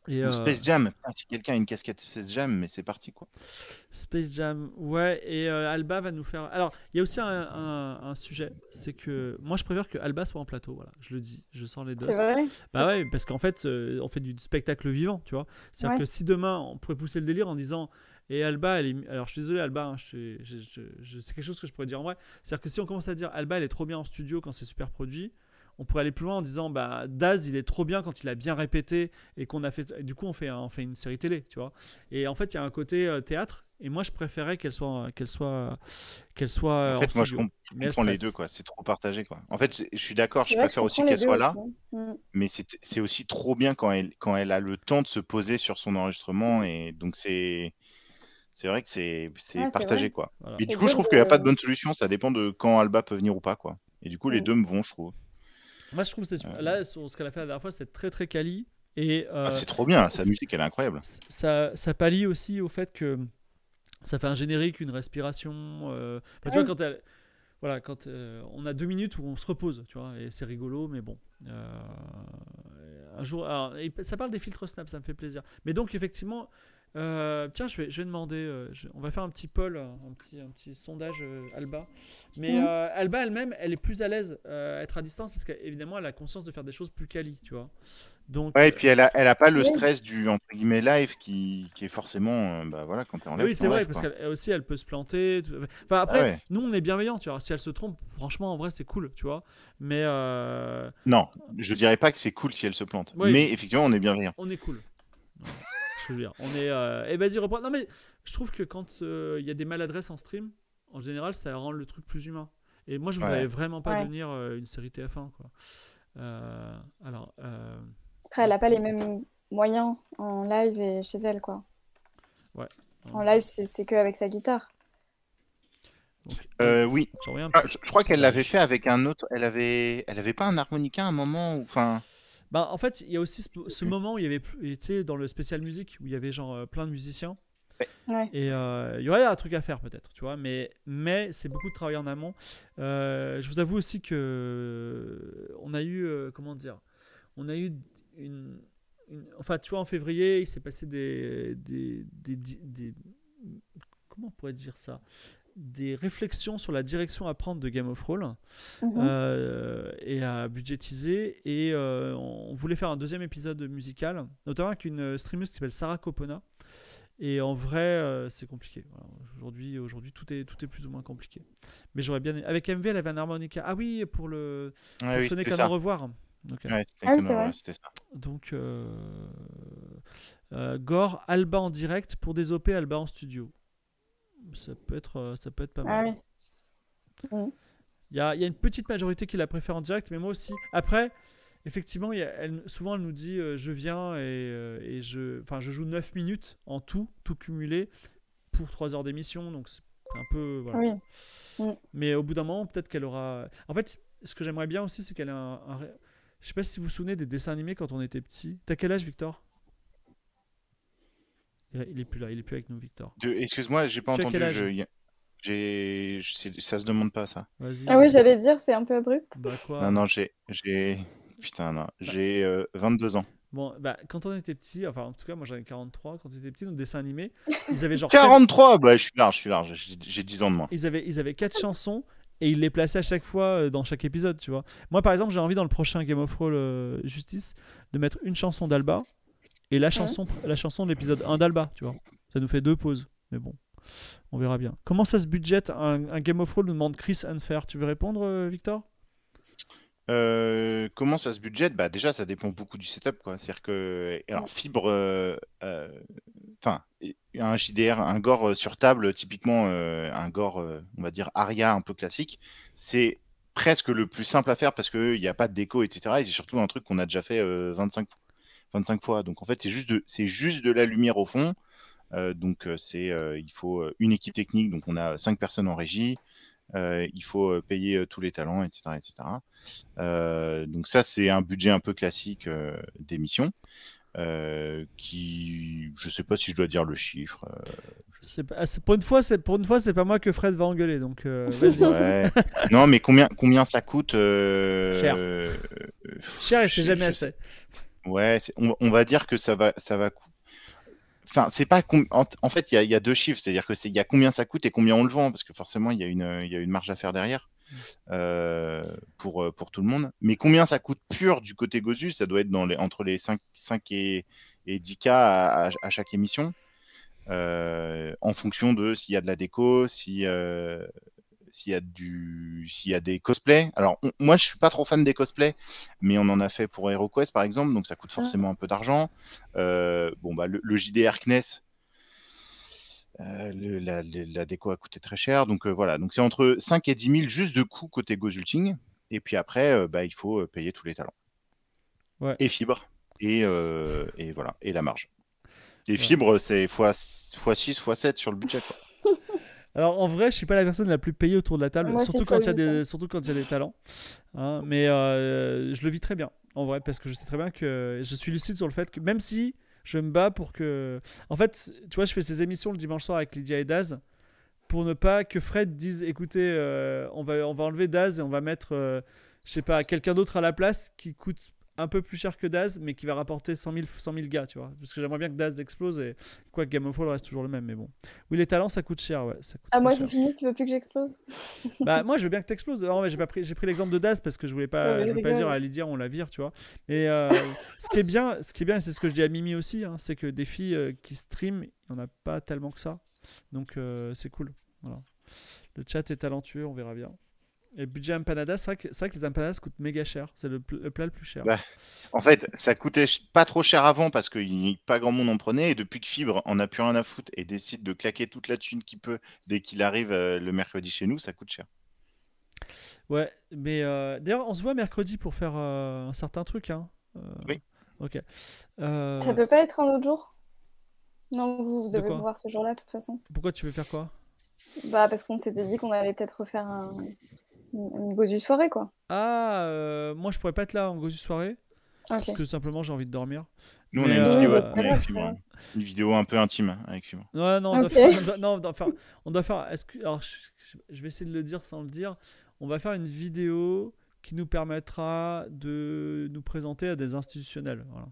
Euh, Space Jam, si quelqu'un a une casquette Space Jam, mais c'est parti quoi.
Space Jam, ouais, et euh, Alba va nous faire. Alors, il y a aussi un, sujet, c'est que moi je préfère que Alba soit en plateau, voilà, je le dis, je sens les deux. C'est vrai Bah ouais, parce qu'en fait, euh, on fait du spectacle vivant, tu vois. C'est-à-dire que si demain on pourrait pousser le délire en disant. Et Alba, elle est... alors je suis désolé Alba, hein, je, je, c'est quelque chose que je pourrais dire en vrai. C'est-à-dire que si on commence à dire Alba, elle est trop bien en studio quand c'est super produit, on pourrait aller plus loin en disant bah Daz il est trop bien quand il a bien répété et qu'on a fait du coup on fait on fait une série télé tu vois et en fait il y a un côté euh, théâtre et moi je préférais qu'elle soit qu'elle soit qu'elle soit en euh, fait moi je, comprends les deux
quoi c'est trop partagé quoi en fait je suis d'accord je préfère aussi qu'elle soit là hein. mm. mais c'est aussi trop bien quand elle quand elle a le temps de se poser sur son enregistrement mm. et donc c'est c'est vrai que c'est partagé quoi. du coup, je trouve qu'il n'y a pas de bonne solution, ça dépend de quand Alba peut venir ou pas quoi. Et du coup, les mm. deux me vont, je trouve.
Moi, je trouve que euh, là, ce qu'elle a fait la dernière fois, c'est très très quali. Et euh, ah, c'est trop bien, sa musique, elle est incroyable. Ça, ça pallie aussi au fait que ça fait un générique, une respiration. Euh, vois, quand elle voilà, quand on a deux minutes où on se repose, tu vois, et c'est rigolo, mais bon. un jour, ça parle des filtres Snap, ça me fait plaisir. Mais donc, effectivement, euh, tiens, je vais, je vais demander. Euh, on va faire un petit poll, un petit, sondage euh, Alba. Mais mhm. Alba elle-même, elle est plus à l'aise à être à distance parce qu'évidemment, elle a conscience de faire des choses plus quali, tu vois.
Donc, ouais, et puis elle a, elle a pas le stress du entre guillemets live qui, qui est forcément bah voilà quand t'es en live. Oui, c'est vrai parce
qu'elle aussi elle peut se planter. Enfin ah après, nous on est bienveillants, tu vois. Si elle se trompe, franchement en vrai c'est cool, tu vois. Mais
non, je dirais pas que c'est cool si elle se plante. mais effectivement on est bienveillant.
On est cool je on est. Euh, et vas-y, reprends. Non, mais je trouve que quand euh, il y a des maladresses en stream, en général, ça rend le truc plus humain. Et moi, je ne voulais vraiment pas devenir euh, une série TF1. Quoi. alors.
elle n'a pas les mêmes moyens en live et chez elle, quoi. Ouais. En, live, c'est que avec sa guitare.
oui. Ah, je, crois qu'elle l'avait fait avec un autre. Elle avait, elle avait pas un harmonica à un moment. Où... Enfin, bah, en
fait, il y a aussi ce, moment où il y avait, tu sais, dans le spécial musique, où il y avait genre euh, plein de musiciens. Et euh, il y aurait un truc à faire peut-être, tu vois, mais, mais c'est beaucoup de travail en amont. Euh, je vous avoue aussi que on a eu, comment dire, on a eu une, Enfin, tu vois, en février, il s'est passé des des, des, Comment on pourrait dire ça des réflexions sur la direction à prendre de Game of Thrones mhm. euh, et à budgétiser. Et euh, on voulait faire un deuxième épisode musical, notamment avec une streameuse qui s'appelle Sarah Copona. Et en vrai, euh, c'est compliqué. Aujourd'hui, aujourd'hui, tout est tout est plus ou moins compliqué. Mais j'aurais bien aimé. avec MV, elle avait un harmonica. Ah oui, pour le on ouais, sonner oui, revoir. Ouais, ah, Ça. Donc, Gore, Alba en direct pour des OP, Alba en studio ça peut être, euh, ça peut être pas mal. Ah il y, a, une petite majorité qui la préfère en direct, mais moi aussi. Après, effectivement, elle, souvent elle nous dit euh, je viens et, euh, et je, je joue 9 minutes en tout, tout cumulé, pour 3 heures d'émission. Donc c'est un peu. Mais au bout d'un moment, peut-être qu'elle aura. En fait, ce que j'aimerais bien aussi, c'est qu'elle a un, Je Je sais pas si vous vous souvenez des dessins animés quand on était petit. T'as quel âge, Victor il est plus là, il est plus avec nous,
Victor. Excuse-moi, j'ai pas entendu. J'ai... Ça se demande pas, ça. Ah oui, j'allais
dire, c'est un peu abrupt.
Bah, non,
non, j'ai. Putain, bah. J'ai 22 euh, ans.
Bon, bah, quand on était petit, enfin, en tout cas, moi j'avais 43, quand on était petit, nos dessins animés, ils avaient genre. 43
Bah, je suis large, je suis large, j'ai 10 ans de moins.
Ils avaient, ils avaient 4 chansons et ils les plaçaient à chaque fois euh, dans chaque épisode, tu vois. Moi, par exemple, j'ai envie dans le prochain Game of Thrones euh, Justice de mettre une chanson d'Alba et la chanson, la chanson de l'épisode 1 d'Alba, tu vois. Ça nous fait deux pauses, mais bon, on verra bien. Comment ça se budget un, Game of Thrones nous demande Chris Anfer. Tu veux répondre, euh, Victor
euh, comment ça se budgete bah déjà ça dépend beaucoup du setup quoi c'est à dire que euh, alors fibre enfin un JDR un gore sur table typiquement un gore on va dire aria un peu classique c'est presque le plus simple à faire parce qu'il n'y a pas de déco etc et c'est surtout un truc qu'on a déjà fait 25 25 fois. Donc en fait, c'est juste de, c'est juste de la lumière au fond. Euh, donc euh, c'est, euh, il faut une équipe technique. Donc on a cinq personnes en régie. il faut payer tous les talents, etc., etc. donc ça, c'est un budget un peu classique d'émission. Euh, qui, je sais pas si je dois dire le chiffre.
pas... Ah, pour une fois, c'est pour une fois, c'est pas moi que Fred va engueuler, donc.
non, mais combien combien ça coûte Cher. Cher et c'est jamais assez. Ouais, on, va dire que ça va, ça va Enfin, c'est pas en, fait, il y, a deux chiffres, c'est-à-dire que c'est il y a combien ça coûte et combien on le vend, parce que forcément il y a une, une marge à faire derrière mmh. euh, pour, euh, pour tout le monde. Mais combien ça coûte pur du côté Gozu, ça doit être dans les, entre les 5, 5 et, et 10K à, chaque émission, euh, en fonction de s'il y a de la déco, si, s'il y a du, s'il y a des cosplays. Alors moi je suis pas trop fan des cosplays, mais on en a fait pour HeroQuest par exemple, donc ça coûte ah. forcément un peu d'argent. Euh, bon bah le, JDR Kness euh, la, déco a coûté très cher, donc euh, voilà, donc c'est entre 5 et 10 000 juste de coûts côté Gozulting, et puis après bah, il faut payer tous les talents et fibres et, voilà et la marge. Les fibres, c'est x6, x7 sur le budget. Quoi.
Alors en vrai, je suis pas la personne la plus payée autour de la table, surtout, quand il y a des, surtout quand il des talents. Hein, mais euh, je le vis très bien, en vrai, parce que je sais très bien que je suis lucide sur le fait que même si je me bats pour que... En fait, tu vois, je fais ces émissions le dimanche soir avec Lydia et Daz pour ne pas que Fred dise, écoutez, euh, on, va, on va enlever Daz et on va mettre, euh, je sais pas, quelqu'un d'autre à la place qui coûte un peu plus cher que Daz, mais qui va rapporter 100 000, gars, tu vois. Parce que j'aimerais bien que Daz explose et quoi que Game of Fall reste toujours le même, mais bon. Oui, les talents, ça coûte cher, ouais. ah, moi, c'est
fini, tu veux plus que j'explose Bah,
moi, je veux bien que t'exploses. Non, mais j'ai pris, pris l'exemple de Daz parce que je voulais pas, voulais pas dire à Lydia, on la vire, tu vois. Et euh, ce qui est bien, ce qui bien, c'est ce que je dis à Mimi aussi, hein, c'est que des filles euh, qui stream, il n'y en a pas tellement que ça. Donc, euh, c'est cool. Voilà. Le chat est talentueux, on verra bien. Et budget empanada, c'est vrai, que les empanadas coûtent méga cher. C'est le, plat le plus cher. Bah, en fait,
ça coûtait pas trop cher avant parce que pas grand monde en prenait. Et depuis que Fibre en a plus rien à foutre et décide de claquer toute la thune qu'il peut dès qu'il arrive euh, le mercredi chez nous, ça coûte cher.
Ouais, mais euh, d'ailleurs, on se voit mercredi pour faire euh, un certain truc. Hein. Oui. Ok. Ça peut
pas être un autre jour Non, vous, devez de voir ce jour-là, de toute façon.
Pourquoi tu veux faire quoi
bah parce qu'on s'était dit qu'on allait peut-être refaire un, une grosse soirée, quoi.
Ah, euh, moi, je pourrais pas être là en grosse soirée. Parce que simplement, j'ai envie de dormir. Nous, on a une euh, vidéo
Une vidéo un peu intime avec Simon. Ouais, non,
on doit faire. Non, on doit faire. que, alors, je, je, vais essayer de le dire sans le dire. On va faire une vidéo qui nous permettra de nous présenter à des institutionnels. Voilà.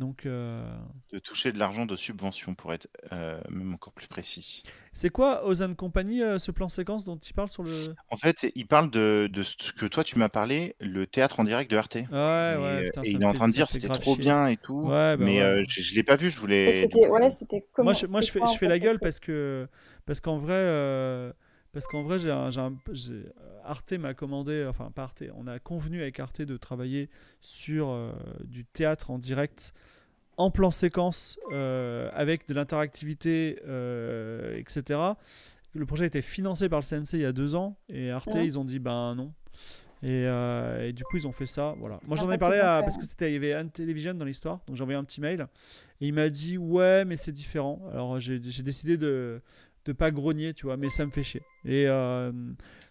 Donc, euh, De toucher de l'argent de subvention, pour être euh, même encore plus précis.
C'est quoi, Ozan Company, euh, ce plan séquence dont il parle sur le...
En fait, il parle de, de ce que toi, tu m'as parlé, le théâtre en direct de Arte. Ouais,
ouais, putain, il est en train de dire,
c'était trop bien et tout. Bah mais je, ne l'ai pas vu, je voulais...
moi, je, je fais, la gueule parce que parce qu'en vrai... Parce qu'en vrai, j'ai Arte m'a commandé, enfin pas Arte, on a convenu avec Arte de travailler sur du théâtre en direct en plan séquence euh, avec de l'interactivité, euh, etc. Le projet était financé par le CNC il y a deux ans et Arte, ils ont dit ben non. Euh, et, du coup, ils ont fait ça. Voilà. Moi, j'en ai parlé à, parce que c'était il y avait un télévision dans l'histoire, donc j'ai envoyé un petit mail et il m'a dit ouais, mais c'est différent. Alors j'ai décidé de de pas grogner, tu vois, mais ça me fait chier. Et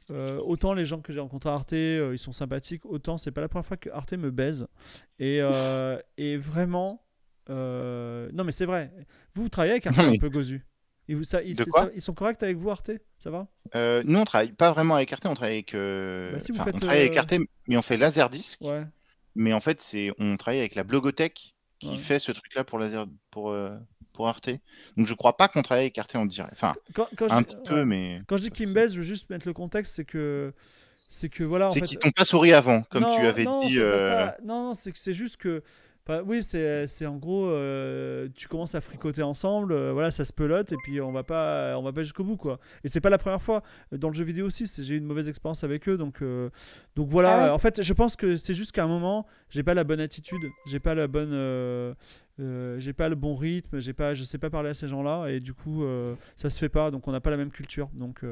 autant les gens que j'ai rencontrés à Arte, ils sont sympathiques, autant c'est pas la première fois que Arte me baise. Et, et vraiment, euh, non, mais c'est vrai. Vous, travaillez avec un peu gozu. Et vous, ça, ils, sont corrects avec vous, Arte Ça va
euh, Nous, on travaille pas vraiment avec Arte, on travaille avec. Euh, bah, si vous faites, on travaille avec Arte, mais on fait Laserdisc. Ouais. Mais en fait, c'est on travaille avec la blogothèque qui fait ce truc-là pour laser pour pour Arte. Donc je crois pas qu'on travaille avec Arte on dirait. Enfin, un petit peu, mais
quand je dis qu'il me baisse, je veux juste mettre le contexte, c'est que c'est que voilà. C'est qu'ils t'ont pas souri avant, comme tu avais dit. Non, Non, c'est que c'est juste que oui, c'est en gros, euh, tu commences à fricoter ensemble, euh, voilà, ça se pelote, et puis on va pas, on va pas jusqu'au bout, quoi. Et c'est pas la première fois. Dans le jeu vidéo aussi, j'ai eu une mauvaise expérience avec eux, donc, euh, donc voilà. Ah en fait, je pense que c'est juste qu'à un moment, j'ai pas la bonne attitude, j'ai pas la bonne, j'ai pas le bon rythme, j'ai pas, je sais pas parler à ces gens-là, et du coup, ça se fait pas, donc on n'a pas la même culture, donc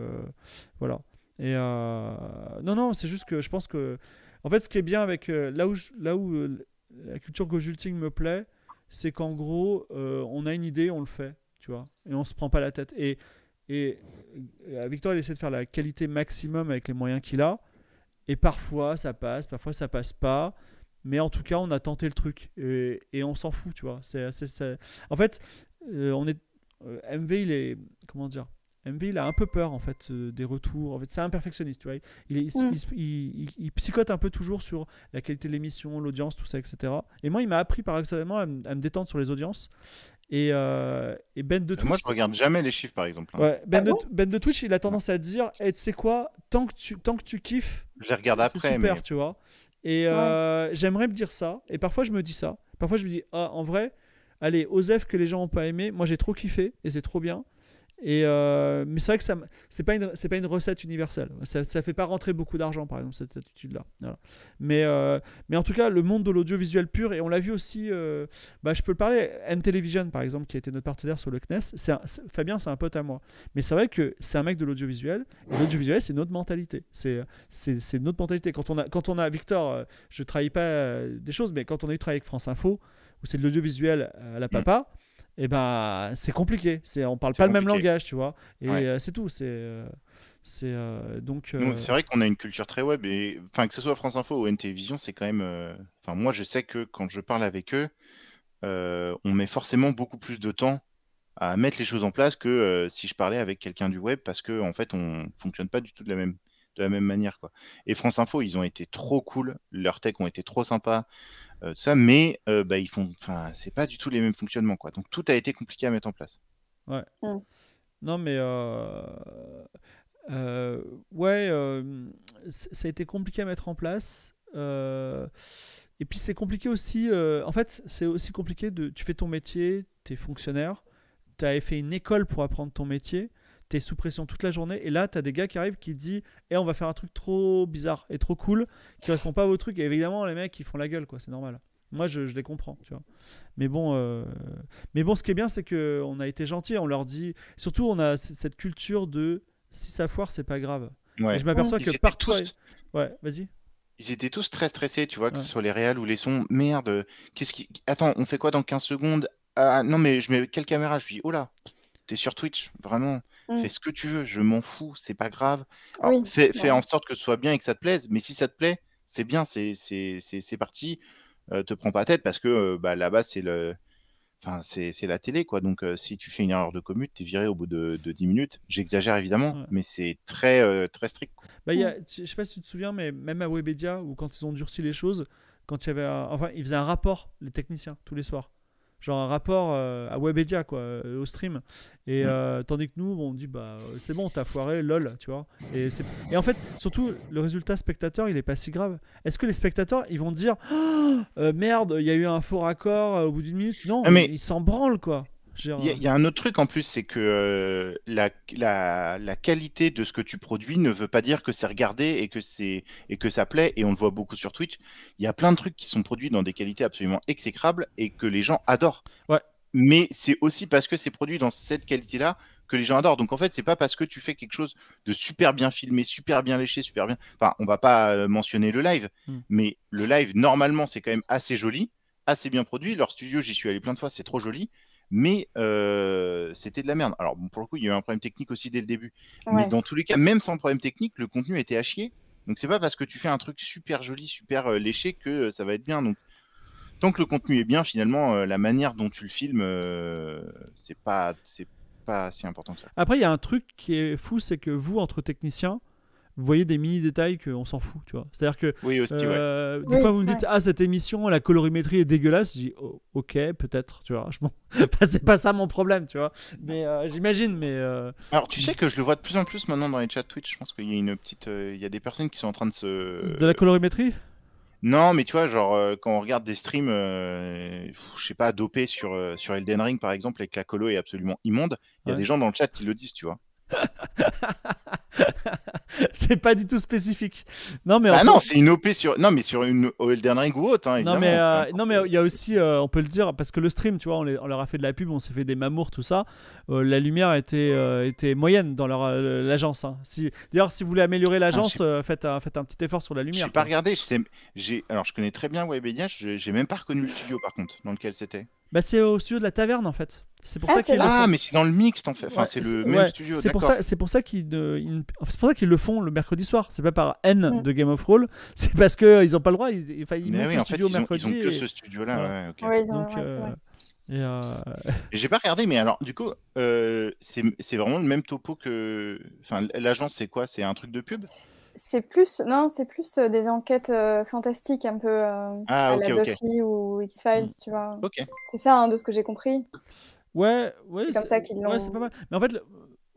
voilà. Et non, non, c'est juste que je pense que, en fait, ce qui est bien avec là où, là où la culture Gojulting me plaît, c'est qu'en gros, euh, on a une idée, on le fait, tu vois, et on se prend pas la tête. Et, et, et euh, Victor, il essaie de faire la qualité maximum avec les moyens qu'il a, et parfois ça passe, parfois ça passe pas, mais en tout cas, on a tenté le truc, et, on s'en fout, tu vois. C'est, En fait, euh, on est, MV, il est, comment dire, MV, il a un peu peur en fait euh, des retours. En fait, c'est un perfectionniste, tu vois. Mm. Il, il, psychote un peu toujours sur la qualité de l'émission, l'audience, tout ça, etc. Et moi, il m'a appris par à, à, me détendre sur les audiences. Et, euh, Ben de Twitch. Moi, je
regarde jamais les chiffres, par exemple. Hein. Ben, ah
ben, de, Twitch, il a tendance à dire eh, quoi, tant que tu, tant que tu kiffes,
je regarde après. super, tu
vois. Et euh, j'aimerais me dire ça. Et parfois, je me dis ça. Parfois, je me dis, ah, en vrai, allez, Osef que les gens n'ont pas aimé. Moi, j'ai trop kiffé et c'est trop bien. Et euh, mais c'est vrai que ça, c'est pas une, recette universelle. Ça, ça fait pas rentrer beaucoup d'argent, par exemple, cette attitude-là. Euh, mais, en tout cas, le monde de l'audiovisuel pur, et on l'a vu aussi, euh, bah, je peux le parler, N-Television, par exemple, qui a été notre partenaire sur le CNES. Fabien, c'est un pote à moi. Mais c'est vrai que c'est un mec de l'audiovisuel, et l'audiovisuel, c'est notre mentalité. C'est, notre mentalité. Quand on a, Victor, je travaille pas des choses, mais quand on a eu travail avec France Info, où c'est de l'audiovisuel à la mm. papa, et eh ben c'est compliqué. C'est on parle pas le même langage, tu vois. Et euh, c'est tout. C'est euh, c'est euh, donc. C'est vrai
qu'on a une culture très web et enfin que ce soit France Info ou NT c'est quand même. Enfin moi je sais que quand je parle avec eux, on met forcément beaucoup plus de temps à mettre les choses en place que si je parlais avec quelqu'un du web parce que en fait on fonctionne pas du tout de la même de la même manière quoi. Et France Info, ils ont été trop cool, leurs techs ont été trop sympas. Euh, mais euh, bah, ils font, enfin, c'est pas du tout les mêmes fonctionnements, quoi. Donc tout a été compliqué à mettre en place.
Ouais. Mmh. Non, mais euh, ouais, ça a été compliqué à mettre en place. et puis c'est compliqué aussi, en fait, c'est aussi compliqué de... Tu fais ton métier, tu es fonctionnaire, tu as fait une école pour apprendre ton métier t'es sous pression toute la journée, et là, t'as des gars qui arrivent qui disent Eh, on va faire un truc trop bizarre et trop cool, qui correspond pas à vos trucs, et évidemment, les mecs, ils font la gueule, quoi, c'est normal. Moi, je, les comprends, tu vois. Mais bon, euh, mais bon, ce qui est bien, c'est que on a été gentil. On leur dit, surtout, on a cette culture de si ça foire, c'est pas grave. Ouais. je m'aperçois que partout, ouais, vas-y.
Ils étaient tous très stressés, tu vois, que ce soit les réels ou les sons. Merde, qu'est-ce qui. Attends, on fait quoi dans 15 secondes Ah non, mais je mets quelle caméra Je dis, oh là, t'es sur Twitch, vraiment. Fais mmh. ce que tu veux, je m'en fous, c'est pas grave. fais, en sorte que ce soit bien et que ça te plaise, mais si ça te plaît, c'est bien, c'est parti. te prends pas la tête parce que bah, là-bas, c'est le. Enfin, c'est la télé, quoi. Donc, si tu fais une erreur de commute, es viré au bout de, 10 minutes. J'exagère évidemment, mais c'est très, très strict. Je Bah, je
sais pas si tu te souviens, mais même à Webedia, où quand ils ont durci les choses, quand il y avait, enfin, ils faisaient un rapport les techniciens tous les soirs genre un rapport euh, à Webedia quoi euh, au stream et euh, tandis que nous on dit bah c'est bon t'as foiré lol tu vois et, et en fait surtout le résultat spectateur il est pas si grave est-ce que les spectateurs ils vont dire merde il y a eu un faux raccord au bout d'une minute non ah, mais... ils s'en branlent quoi euh, il
y, a un autre truc en plus, c'est que euh, la, qualité de ce que tu produis ne veut pas dire que c'est regardé et que, c'est, et que ça plaît, et on le voit beaucoup sur Twitch. Il y a plein de trucs qui sont produits dans des qualités absolument exécrables et que les gens adorent. Ouais. Mais c'est aussi parce que c'est produit dans cette qualité-là que les gens adorent. Donc en fait, c'est pas parce que tu fais quelque chose de super bien filmé, super bien léché, super bien. Enfin, on va pas euh, mentionner le live, hmm. mais le live normalement c'est quand même assez joli, assez bien produit. Leur studio, j'y suis allé plein de fois, c'est trop joli mais euh, c'était de la merde. Alors, pour le coup, il y a eu un problème technique aussi dès le début. Mais dans tous les cas, même sans problème technique, le contenu était à chier. Donc, c'est pas parce que tu fais un truc super joli, super euh, léché que euh, ça va être bien. Donc, tant que le contenu est bien, finalement, la manière dont tu le filmes, c'est pas, c'est pas si important que ça. Après, il y
a un truc qui est fou, c'est que vous, entre techniciens, vous voyez des mini détails qu'on s'en fout, tu vois. C'est-à-dire que oui, euh, des fois vous me dites ah cette émission la colorimétrie est dégueulasse, je dis oh, ok peut-être, tu vois. c'est pas ça mon problème, tu vois. Mais euh, j'imagine, mais
euh, alors tu sais que je le vois de plus en plus maintenant dans les chats Twitch. Je pense qu'il y a une petite, il y a des personnes qui sont en train de se de
la colorimétrie.
Non, mais tu vois, genre quand on regarde des streams, je sais pas, dopés sur sur Elden Ring par exemple et que la colo est absolument immonde, il y a des gens dans le chat qui le disent, tu vois. c'est pas
du tout spécifique.
Non mais ah non, c'est une OP sur non mais sur une Elden ou autre. Hein, euh, non mais
non mais il y a aussi euh, on peut le dire parce que le stream, tu vois, on, leur a fait de la pub, on s'est fait des mamours tout ça. Euh, la lumière était était moyenne dans leur l'agence. Hein. Si d'ailleurs si vous voulez améliorer ah, l'agence, faites un un
petit effort sur la lumière. J'ai pas regardé. J'ai alors je connais très bien Webedia, j'ai même pas reconnu le studio par contre dans lequel c'était.
Bah c'est au studio de la taverne en fait pour ah, ça ah, mais c'est dans le mixte en fait. Enfin c'est le même studio. C'est pour ça c'est pour ça qu'ils pour ça le font le mercredi soir. C'est pas par haine mm. de Game of Roll. C'est parce que euh, ils ont pas le droit. Ils, enfin, le mercredi. Ont, que ce studio là.
J'ai pas regardé, mais alors, du coup, euh, c'est vraiment le même topo que. Enfin, l'agence, c'est quoi C'est un truc de pub
C'est plus. Non, c'est plus euh, des enquêtes fantastiques, un peu. Ah, à la Buffy ou X-Files, mm. tu vois. C'est ça, hein, de ce que j'ai compris.
Ouais, ouais. C'est comme ça qu'ils l'ont. Ouais, c'est pas mal. Mais en fait,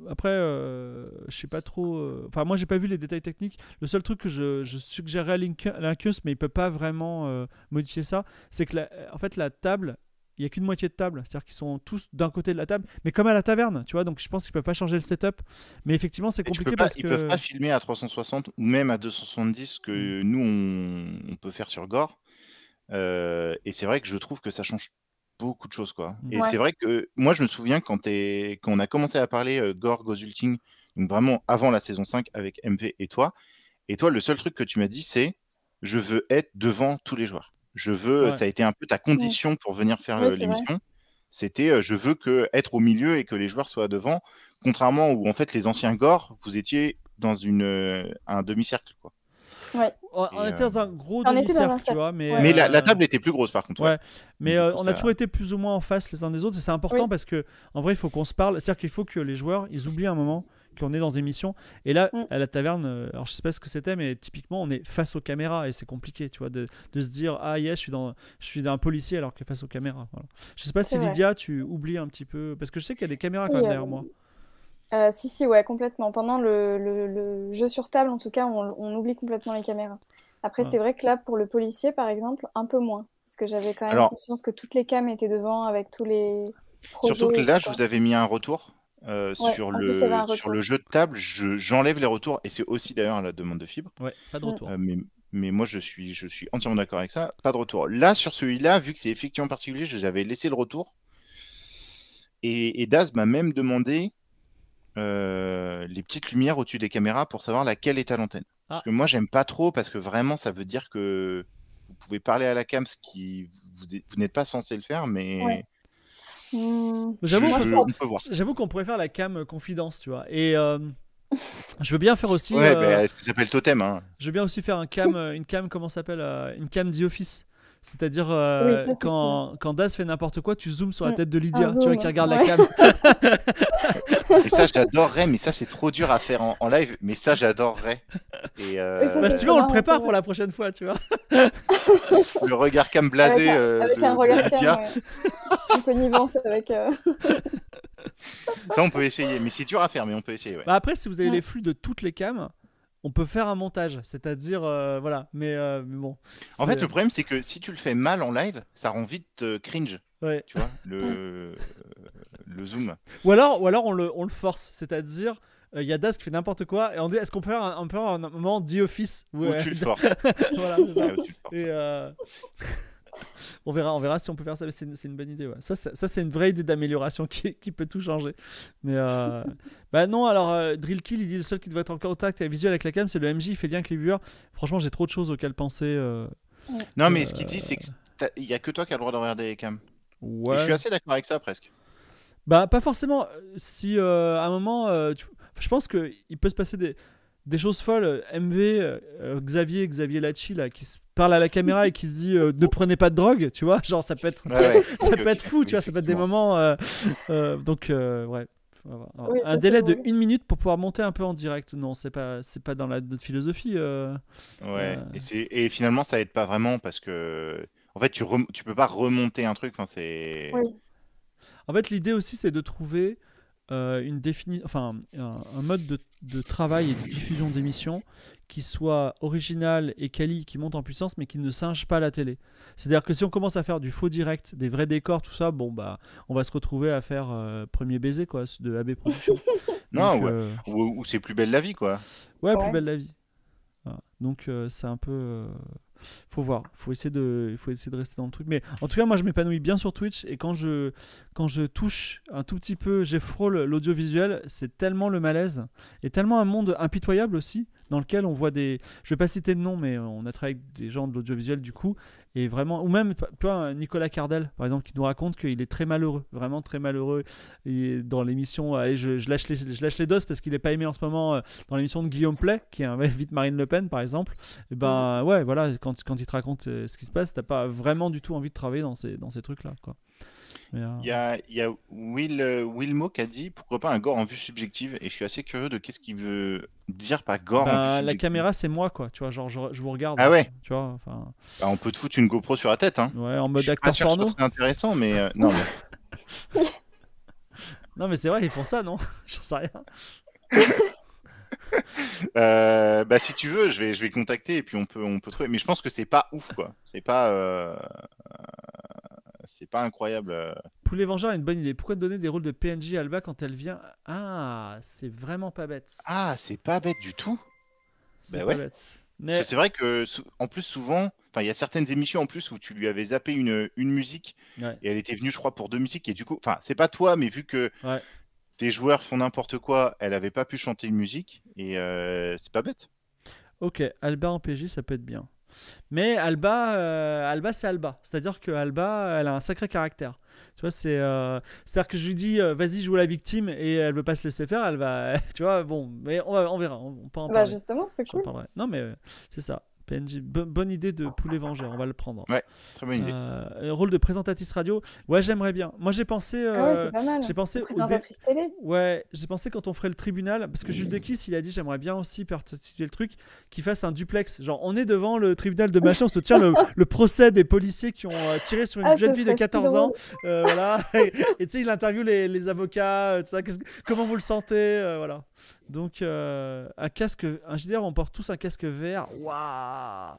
Après, euh, je sais pas trop. Euh, enfin, moi, j'ai pas vu les détails techniques. Le seul truc que je, je à Linkus, mais il peut pas vraiment euh, modifier ça, c'est que, en fait, la table, il y a qu'une moitié de table. C'est-à-dire qu'ils sont tous d'un côté de la table, mais comme à la taverne, tu vois. Donc, je pense qu'ils peuvent pas changer le setup. Mais effectivement, c'est compliqué parce qu'ils peuvent pas
filmer à 360 ou même à 270 que mmh. nous on, on peut faire sur Gore. et c'est vrai que je trouve que ça change beaucoup de choses. Quoi. Mmh. Et c'est vrai que moi, je me souviens quand, on a commencé à parler euh, Gore, Gozulting, vraiment avant la saison 5 avec MV et toi, et toi, le seul truc que tu m'as dit, c'est je veux être devant tous les joueurs. Je veux, ça a été un peu ta condition pour venir faire l'émission. C'était euh, je veux que être au milieu et que les joueurs soient devant, contrairement où en fait les anciens Gore, vous étiez dans une, euh, un demi-cercle. quoi. On, était dans euh, un gros demi tu vois. Mais, la, euh, table était plus grosse, par contre. Ouais. Mais euh, on a toujours
été plus ou moins en face les uns des autres. Et c'est important parce que, en vrai, il faut qu'on se parle. C'est-à-dire qu'il faut que les joueurs, ils oublient un moment qu'on est dans des missions. Et là, mm. à la taverne, alors je sais pas ce que c'était, mais typiquement, on est face aux caméras et c'est compliqué, tu vois, de, de, se dire ah yeah, je suis dans, je suis un policier alors que face aux caméras. Voilà. Je sais pas si Lydia, tu oublies un petit peu, parce que je sais qu'il y a des caméras quand même derrière moi.
Euh, si, si, ouais, complètement. Pendant le, jeu sur table, en tout cas, on, oublie complètement les caméras. Après, c'est vrai que là, pour le policier, par exemple, un peu moins. Parce que j'avais quand même conscience que toutes les cams étaient devant avec tous les. Surtout que là, je vous
avais mis un retour. Euh, sur, le, sur le jeu de table, j'enlève les retours et c'est aussi d'ailleurs la demande de Fibre. Ouais, pas de mm. retour. Euh, mais, mais, moi, je suis, je suis entièrement d'accord avec ça. Pas de retour. Là, sur celui-là, vu que c'est effectivement particulier, j'avais laissé le retour. Et, et Daz m'a même demandé euh, les petites lumières au-dessus des caméras pour savoir laquelle est à l'antenne. Parce ah. que moi, j'aime pas trop parce que vraiment, ça veut dire que vous pouvez parler à la cam, ce qui vous, n'êtes pas censé le faire, mais.
Mmh. J'avoue qu'on pourrait faire la cam euh, confidence, tu vois. Et euh,
je veux bien faire aussi. Ouais, bah, ce qui s'appelle totem. Hein
je veux bien aussi faire un cam, une cam, comment s'appelle Une cam The Office. C'est-à-dire, euh, quand, quand, Das fait n'importe quoi, tu zoomes sur la mm. tête de Lydia, tu vois, qui regarde la cam. et
ça, j'adorerais, mais ça, c'est trop dur à faire en, live, mais ça, j'adorerais. Et euh... Bah, si tu on le prépare
pour la prochaine fois, tu vois.
le regard cam blasé avec, euh, de, un regard
connivence avec. Euh,
ça, on peut essayer, mais c'est dur à faire, mais on peut essayer. Ouais. Bah après, si vous avez mm. les
flux de toutes les cams, on peut faire un montage, c'est-à-dire euh, voilà, euh, mais, bon. En fait, le euh, problème
c'est que si tu le fais mal en live, ça rend vite cringe. Ouais. Tu vois le le zoom.
Ou alors, ou alors on le, on le force, c'est-à-dire il y a Das qui fait n'importe quoi et on dit est-ce qu'on peut faire un, un moment The Office où, où oh, tu le forces. voilà, ça. Et on verra, on verra si on peut faire ça. mais C'est une, une, bonne idée. Ça, ça, c'est une vraie idée d'amélioration qui, qui, peut tout changer. Mais euh, bah non, alors euh, drill Drillkill, il dit le seul qui doit être en contact visuel avec la cam, c'est le MJ. Il fait lien avec les viewers. Franchement, j'ai trop de choses auxquelles penser. Euh, non, mais ce qu'il dit, c'est qu'il
n'y a que toi qui as le droit d'en regarder les cams. Ouais. je suis assez d'accord avec ça presque.
Bah pas forcément. Si à un moment, je pense que il peut se passer des des choses folles. MV, euh, Xavier, Xavier Lachi, là, qui se parle à la caméra et qui se dit euh, ne prenez pas de drogue, tu vois. Genre, ça peut être, ça peut être fou, tu vois. Ça peut être des moments. Euh, donc, ouais. un délai de une minute pour pouvoir monter un peu en direct. Non, c'est pas, c'est pas dans la, notre philosophie. ouais.
Et, finalement, ça aide pas vraiment parce que, en fait, tu, tu peux pas remonter un truc. Enfin, c'est.
En fait, l'idée aussi, c'est de trouver euh, défini enfin, un, mode de, travail et de diffusion d'émissions qui soit original et quali, qui monte en puissance, mais qui ne singe pas la télé. C'est-à-dire que si on commence à faire du faux direct, des vrais décors, tout ça, bon, bah, on va se retrouver à faire euh, Premier Baiser, quoi, de AB production
non, euh, ou, c'est Plus Belle la Vie, quoi. Ouais, Plus
Belle la Vie. Donc, c'est un peu faut voir. Faut essayer de, faut essayer de rester dans le truc. Mais en tout cas, moi, je m'épanouis bien sur Twitch et quand je, quand je touche un tout petit peu, j'ai frôle l'audiovisuel, c'est tellement le malaise et tellement un monde impitoyable aussi dans lequel on voit des. Je vais pas citer de nom, mais on a travaillé avec des gens de l'audiovisuel du coup et vraiment, ou même, toi Nicolas Cardel, par exemple, qui nous raconte qu'il est très malheureux, vraiment très malheureux. Et dans l'émission, allez, je, lâche les, je doses parce qu'il est pas aimé en ce moment euh, dans l'émission de Guillaume Play, qui est vite Marine Le Pen, par exemple. Et ben mm. ouais, voilà, quand, il te raconte euh, ce qui se passe, t'as pas vraiment du tout envie de travailler dans ces, dans ces trucs-là, quoi. Il y
a, euh, Will, mo qui a dit pourquoi pas un gore en vue subjective et je suis assez curieux de qu'est-ce qu'il veut dire par gore. en bah, vue subjective. la
caméra c'est moi quoi, tu vois, genre je, je vous regarde. Ah ouais.
Tu vois, bah, on peut te foutre une GoPro sur la tête hein. Ouais, en mode acteur C'est intéressant mais euh, non.
Mais... non mais c'est vrai ils font ça non J'en sais rien.
Euh, bah si tu veux, je vais, je vais contacter et puis on peut, on peut trouver. Mais je pense que c'est pas ouf quoi. C'est pas c'est pas incroyable. Euh.
Poulet Vengeur a une bonne idée. Pourquoi te donner des rôles de PNJ à Alba quand elle vient Ah, c'est vraiment pas bête. Ah, c'est pas bête du tout.
C'est bah C'est vrai que, en plus, souvent, il y a certaines émissions en plus où tu lui avais zappé une, musique et elle était venue, je crois, pour deux musiques. Et du coup, enfin, c'est pas toi, mais vu que ouais. tes joueurs font n'importe quoi, elle avait pas pu chanter une musique et euh, c'est pas bête.
Ok, Alba en PJ, ça peut être bien. Mais Alba, euh, Alba c'est Alba. C'est-à-dire que Alba, elle a un sacré caractère. Tu vois, c'est. Euh, c'est-à-dire que je lui dis, euh, vas-y, joue la victime, et elle veut pas se laisser faire, elle va. tu vois, bon, mais on, verra. On, peut en bah,
justement, c'est cool.
Non, mais c'est ça bonne idée de poulet vengeur, on va le prendre. Ouais, très bonne idée. Euh, euh, rôle de présentatrice radio. Ouais, j'aimerais bien. Moi, j'ai pensé. Ah euh, j'ai pensé. Au télé. Ouais, j'ai pensé quand on ferait le tribunal, parce que Jules Dequis, il a dit j'aimerais bien aussi participer le truc, qu'il fasse un duplex. Genre, on est devant le tribunal de machin, on se tient le, procès des policiers qui ont euh, tiré sur une ah, jeune fille de 14 ans. voilà. et tu sais, il interviewe les, avocats, ça. Comment vous le sentez Voilà. Donc, euh, un casque. Un JDR, on porte tous un casque vert.
Waouh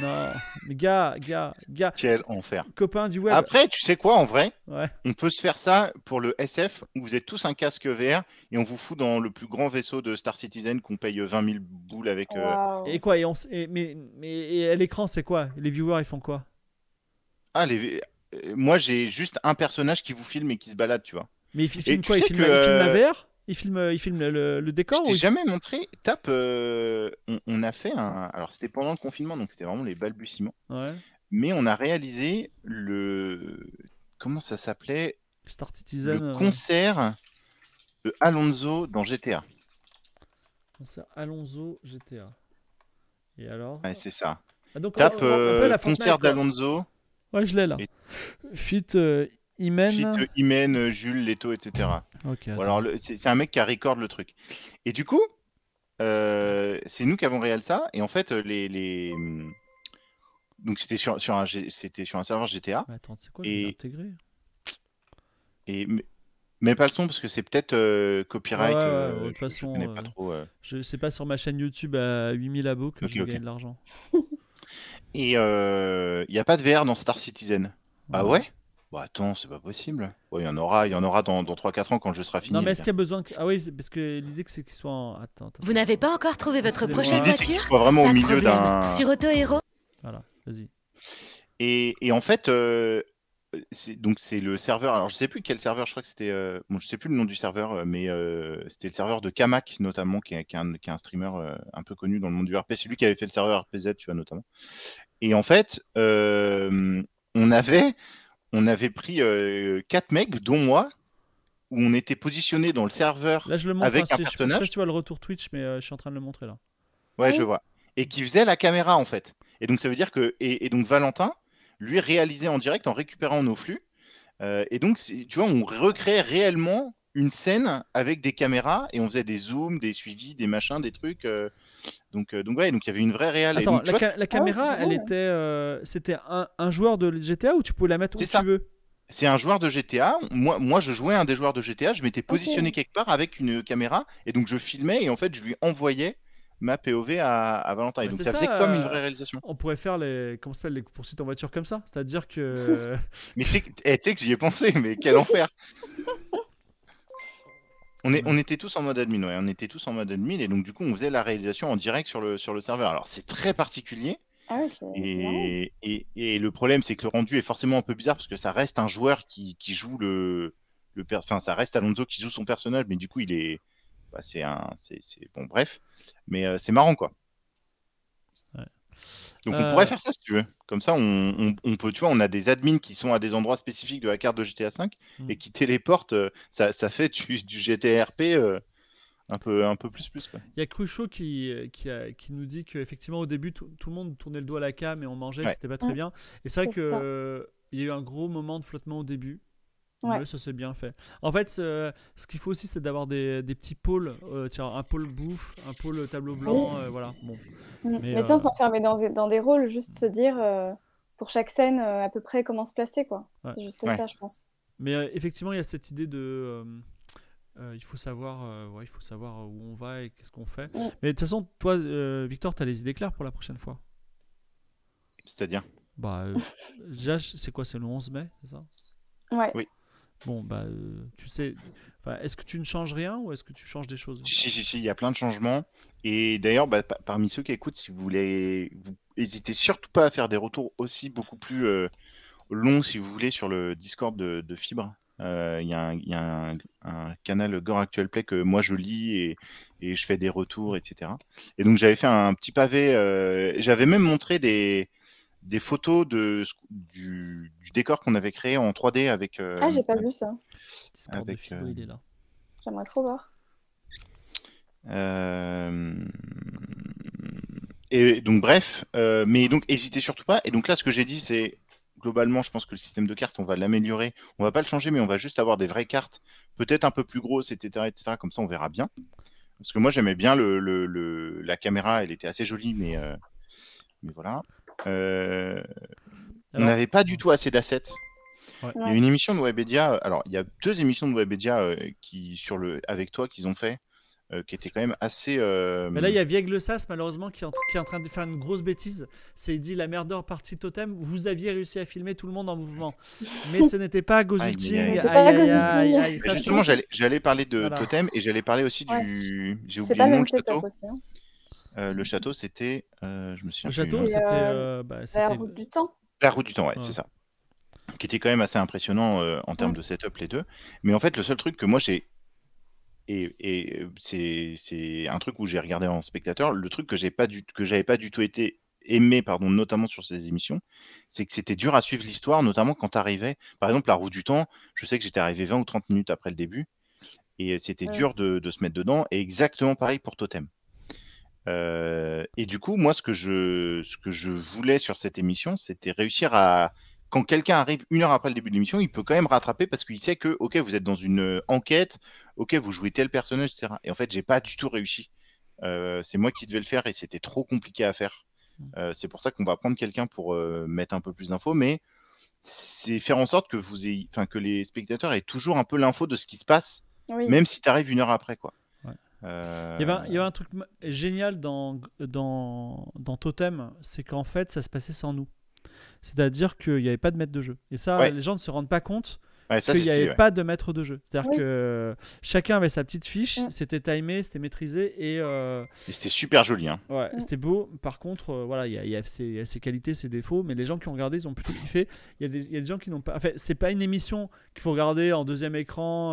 Non. Gars, gars, gars. Quel enfer.
Copain du web. Après,
tu sais quoi, en vrai On peut se faire ça pour le SF, où vous êtes tous un casque vert et on vous fout dans le plus grand vaisseau de Star Citizen qu'on paye 20 euh, 000 boules avec. Euh,
et quoi et Mais, mais à l'écran, c'est quoi Les viewers, ils font quoi
Ah, les. Euh, moi, j'ai juste un personnage qui vous filme et qui se balade, tu vois. Mais il filme quoi Il filme, il filme, euh, il filme le, décor Je t'ai jamais montré. Tape, euh, on, a fait un. Alors, c'était pendant le confinement, donc c'était vraiment les balbutiements. Mais on a réalisé le. Comment ça s'appelait Star Citizen. Le concert de Alonso dans GTA.
Concert Alonso GTA. Et alors
c'est ça. Ah, donc, Tape on, euh, concert d'Alonso. Ouais, je l'ai là. Fit
Imen. Euh,
Imen, euh, Jules, Leto, etc. alors, c'est un mec qui a record le truc. Et du coup, euh, c'est nous qui avons réel ça. Et en fait, les. Hmm, donc, c'était sur, sur, un, sur un serveur GTA. Mais attends, c'est quoi et... intégré et, mais pas le son parce que c'est peut-être copyright. de toute façon,
je pas sais pas sur ma chaîne YouTube à 8000 abos que je gagne de l'argent.
et il n'y a pas de VR dans Star Citizen. Ah ouais Bon, bah, attends, c'est pas possible. Il y en aura, il y en aura dans, dans 3-4 ans quand je serai fini. Non, mais est-ce qu'il y a besoin Ah oui,
parce que l'idée c'est qu'il soit en... Attends, Vous
n'avez pas encore trouvé votre prochaine voiture L'idée
soit vraiment au milieu d'un... Sur Auto Hero Voilà, vas-y. Et, et, en fait, euh, donc c'est le serveur, alors je sais plus quel serveur, je crois que c'était... Euh, bon, je sais plus le nom du serveur, euh, mais c'était le serveur de Kamak notamment, qui est, un, qui est un, streamer un peu connu dans le monde du RP. C'est lui qui avait fait le serveur RPZ, tu vois, notamment. Et en fait, on avait on avait pris 4 euh, quatre mecs, dont moi, où on était positionné dans le serveur là, je le montre, avec hein, un personnage. Je sais pas si tu
vois le retour Twitch, mais euh, je suis en train de le montrer là.
Ouais, je oh. vois. Et qui faisait la caméra en fait. Et donc ça veut dire que et, donc Valentin, lui réalisait en direct en récupérant nos flux. Euh, et donc tu vois, on recréait réellement une scène avec des caméras et on faisait des zooms, des suivis, des machins, des trucs. Euh, donc, euh, donc ouais, donc il y avait une vraie réelle. Attends, la, ah, caméra, elle était, euh, c'était un, joueur de GTA ou tu pouvais la mettre où tu veux c'est un joueur de GTA. Moi, moi, je jouais un des joueurs de GTA. Je m'étais positionné quelque part avec une caméra et donc je filmais et en fait, je lui envoyais ma POV à, à Valentin. Bah, donc ça, comme
une vraie réalisation. On pourrait faire les, comment s'appelle, les poursuites en voiture comme ça. C'est-à-dire que.
mais tu sais eh, que j'y ai pensé, mais quel enfer Mhm. On, était tous en mode admin, on était tous en mode admin, et donc du coup, on faisait la réalisation en direct sur le, sur le serveur. Alors, c'est très particulier. Ah et, le problème, c'est que le rendu est forcément un peu bizarre parce que ça reste un joueur qui, joue le. le Enfin, ça reste Alonso qui joue son personnage, mais du coup, il est. Bah, c'est un. C'est, bon, bref. Mais euh, c'est marrant, quoi. Ouais. Donc on euh, pourrait faire ça si tu veux. Comme ça, on, peut, tu vois, on a des admins qui sont à des endroits spécifiques de la carte de GTA V hmm. et qui téléportent. Euh, ça, ça, fait du, du GTRP euh, un, peu, un peu plus plus.
Il y a Cruchot qui, qui, nous dit qu'effectivement au début tout, le monde tournait le doigt à la cam et on mangeait, c'était pas très bien. Et c'est vrai que il y a eu un gros moment de flottement au début. Ouais. ça c'est bien fait. En fait, ce, qu'il faut aussi, c'est d'avoir des, des, petits pôles. Euh, tiens, un pôle bouffe, un pôle tableau blanc, euh, voilà. Bon. Mm. Mais, sans euh,
s'enfermer dans, dans, des rôles, juste se dire pour chaque scène à peu près comment se placer, quoi. C'est juste ça, je pense.
Mais effectivement, il y a cette idée de il faut savoir, il faut savoir où on va et qu'est-ce qu'on fait. Mm. Mais de toute façon, toi, Victor, tu as les idées claires pour la prochaine fois. C'est-à-dire Bah, c'est quoi C'est le 11 mai, c'est ça Ouais. Oui. Bon, bah, euh, tu sais, est-ce que tu ne changes rien ou est-ce que tu changes des choses
Si, si, si, il y a plein de changements. Et d'ailleurs, bah, parmi ceux qui écoutent, si vous voulez, vous hésitez surtout pas à faire des retours aussi beaucoup plus euh, longs, si vous voulez, sur le Discord de, Fibre. Euh, il y a, un, canal Gore Actual Play que moi je lis et je fais des retours, etc. Et donc j'avais fait un petit pavé, j'avais même montré des, des photos de, du, décor qu'on avait créé en 3D avec. Euh, ah, j'ai pas vu ça. Euh, il est là.
J'aimerais trop voir.
Euh, et donc bref, mais donc hésitez surtout pas. Et donc là, ce que j'ai dit, c'est globalement, je pense que le système de cartes, on va l'améliorer. On va pas le changer, mais on va juste avoir des vraies cartes, peut-être un peu plus grosses, etc., etc. Comme ça, on verra bien. Parce que moi, j'aimais bien le, le, la caméra, elle était assez jolie, mais mais voilà. Euh, on n'avait pas du tout assez d'assets. Il y a une émission de Webedia, alors il y a deux émissions de Webedia euh, qui, sur le, avec toi qu'ils ont fait, euh, qui étaient quand même assez... Mais là, il y a
Vieg malheureusement, qui est, en, train de faire une grosse bêtise. C'est il dit la merdeur partie totem, vous aviez réussi à filmer tout le monde en mouvement. Mais ce n'était pas aïe. Justement,
j'allais parler de totem et j'allais parler aussi du... J'ai oublié le nom, Aussi, hein. Euh, le château, c'était. Euh, je me Le château, c'était. Euh, bah, la
route du temps.
La route du temps, ouais, c'est ça. Qui était quand même assez impressionnant en termes de setup, les deux. Mais en fait, le seul truc que moi j'ai. Et, c'est un truc où j'ai regardé en spectateur. Le truc que j'avais pas, du... pas du tout été aimé, pardon, notamment sur ces émissions, c'est que c'était dur à suivre l'histoire, notamment quand arrivait, Par exemple, la roue du temps, je sais que j'étais arrivé 20 ou 30 minutes après le début. Et c'était dur de se mettre dedans. Et exactement pareil pour Totem. Euh, et du coup, moi, ce que je, ce que je voulais sur cette émission, c'était réussir à. Quand quelqu'un arrive une heure après le début de l'émission, il peut quand même rattraper parce qu'il sait que, ok, vous êtes dans une euh, enquête, ok, vous jouez tel personnage, etc. Et en fait, j'ai pas du tout réussi. Euh, c'est moi qui devais le faire et c'était trop compliqué à faire. Mmh. c'est pour ça qu'on va prendre quelqu'un pour mettre un peu plus d'infos, mais c'est faire en sorte que vous ayez, enfin, que les spectateurs aient toujours un peu l'info de ce qui se passe, même si tu arrives une heure après, quoi. Euh, il, y
avait un, truc génial dans, dans, dans Totem, c'est qu'en fait, ça se passait sans nous. C'est-à-dire qu'il n'y avait pas de maître de jeu. Et ça, les gens ne se rendent pas compte il qu'il n'y avait pas de maître de jeu. C'est-à-dire que euh, chacun avait sa petite fiche, mm. c'était timé, c'était maîtrisé et. Euh,
c'était super joli. Hein.
Mm. c'était beau. Par contre, euh, voilà, il y, a ses, qualités, ses défauts, mais les gens qui ont regardé, ils ont plutôt kiffé. Il y, a des gens qui n'ont pas. fait, c'est pas une émission qu'il faut regarder en deuxième écran,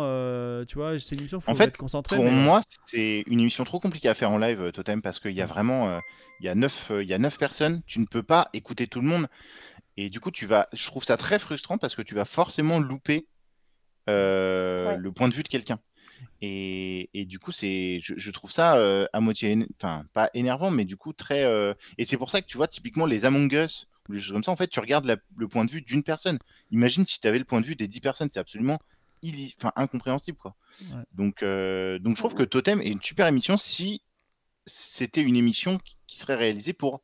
tu vois, c'est une émission, qu'il faut en être concentré. Pour moi,
c'est une émission trop compliquée à faire en live, Totem, parce qu'il y a mm. vraiment. Il y, a il y a 9 personnes, tu ne peux pas écouter tout le monde. Et du coup, tu vas, je trouve ça très frustrant parce que tu vas forcément louper euh, le point de vue de quelqu'un. Et, et, du coup, c'est, je, trouve ça euh, à moitié, enfin, pas énervant, mais du coup, très. Euh, et c'est pour ça que tu vois, typiquement, les Among Us ou les choses comme ça, en fait, tu regardes le point de vue d'une personne. Imagine si tu avais le point de vue des 10 personnes, c'est absolument incompréhensible, quoi. Donc, donc, je trouve que Totem est une super émission si c'était une émission qui serait réalisée pour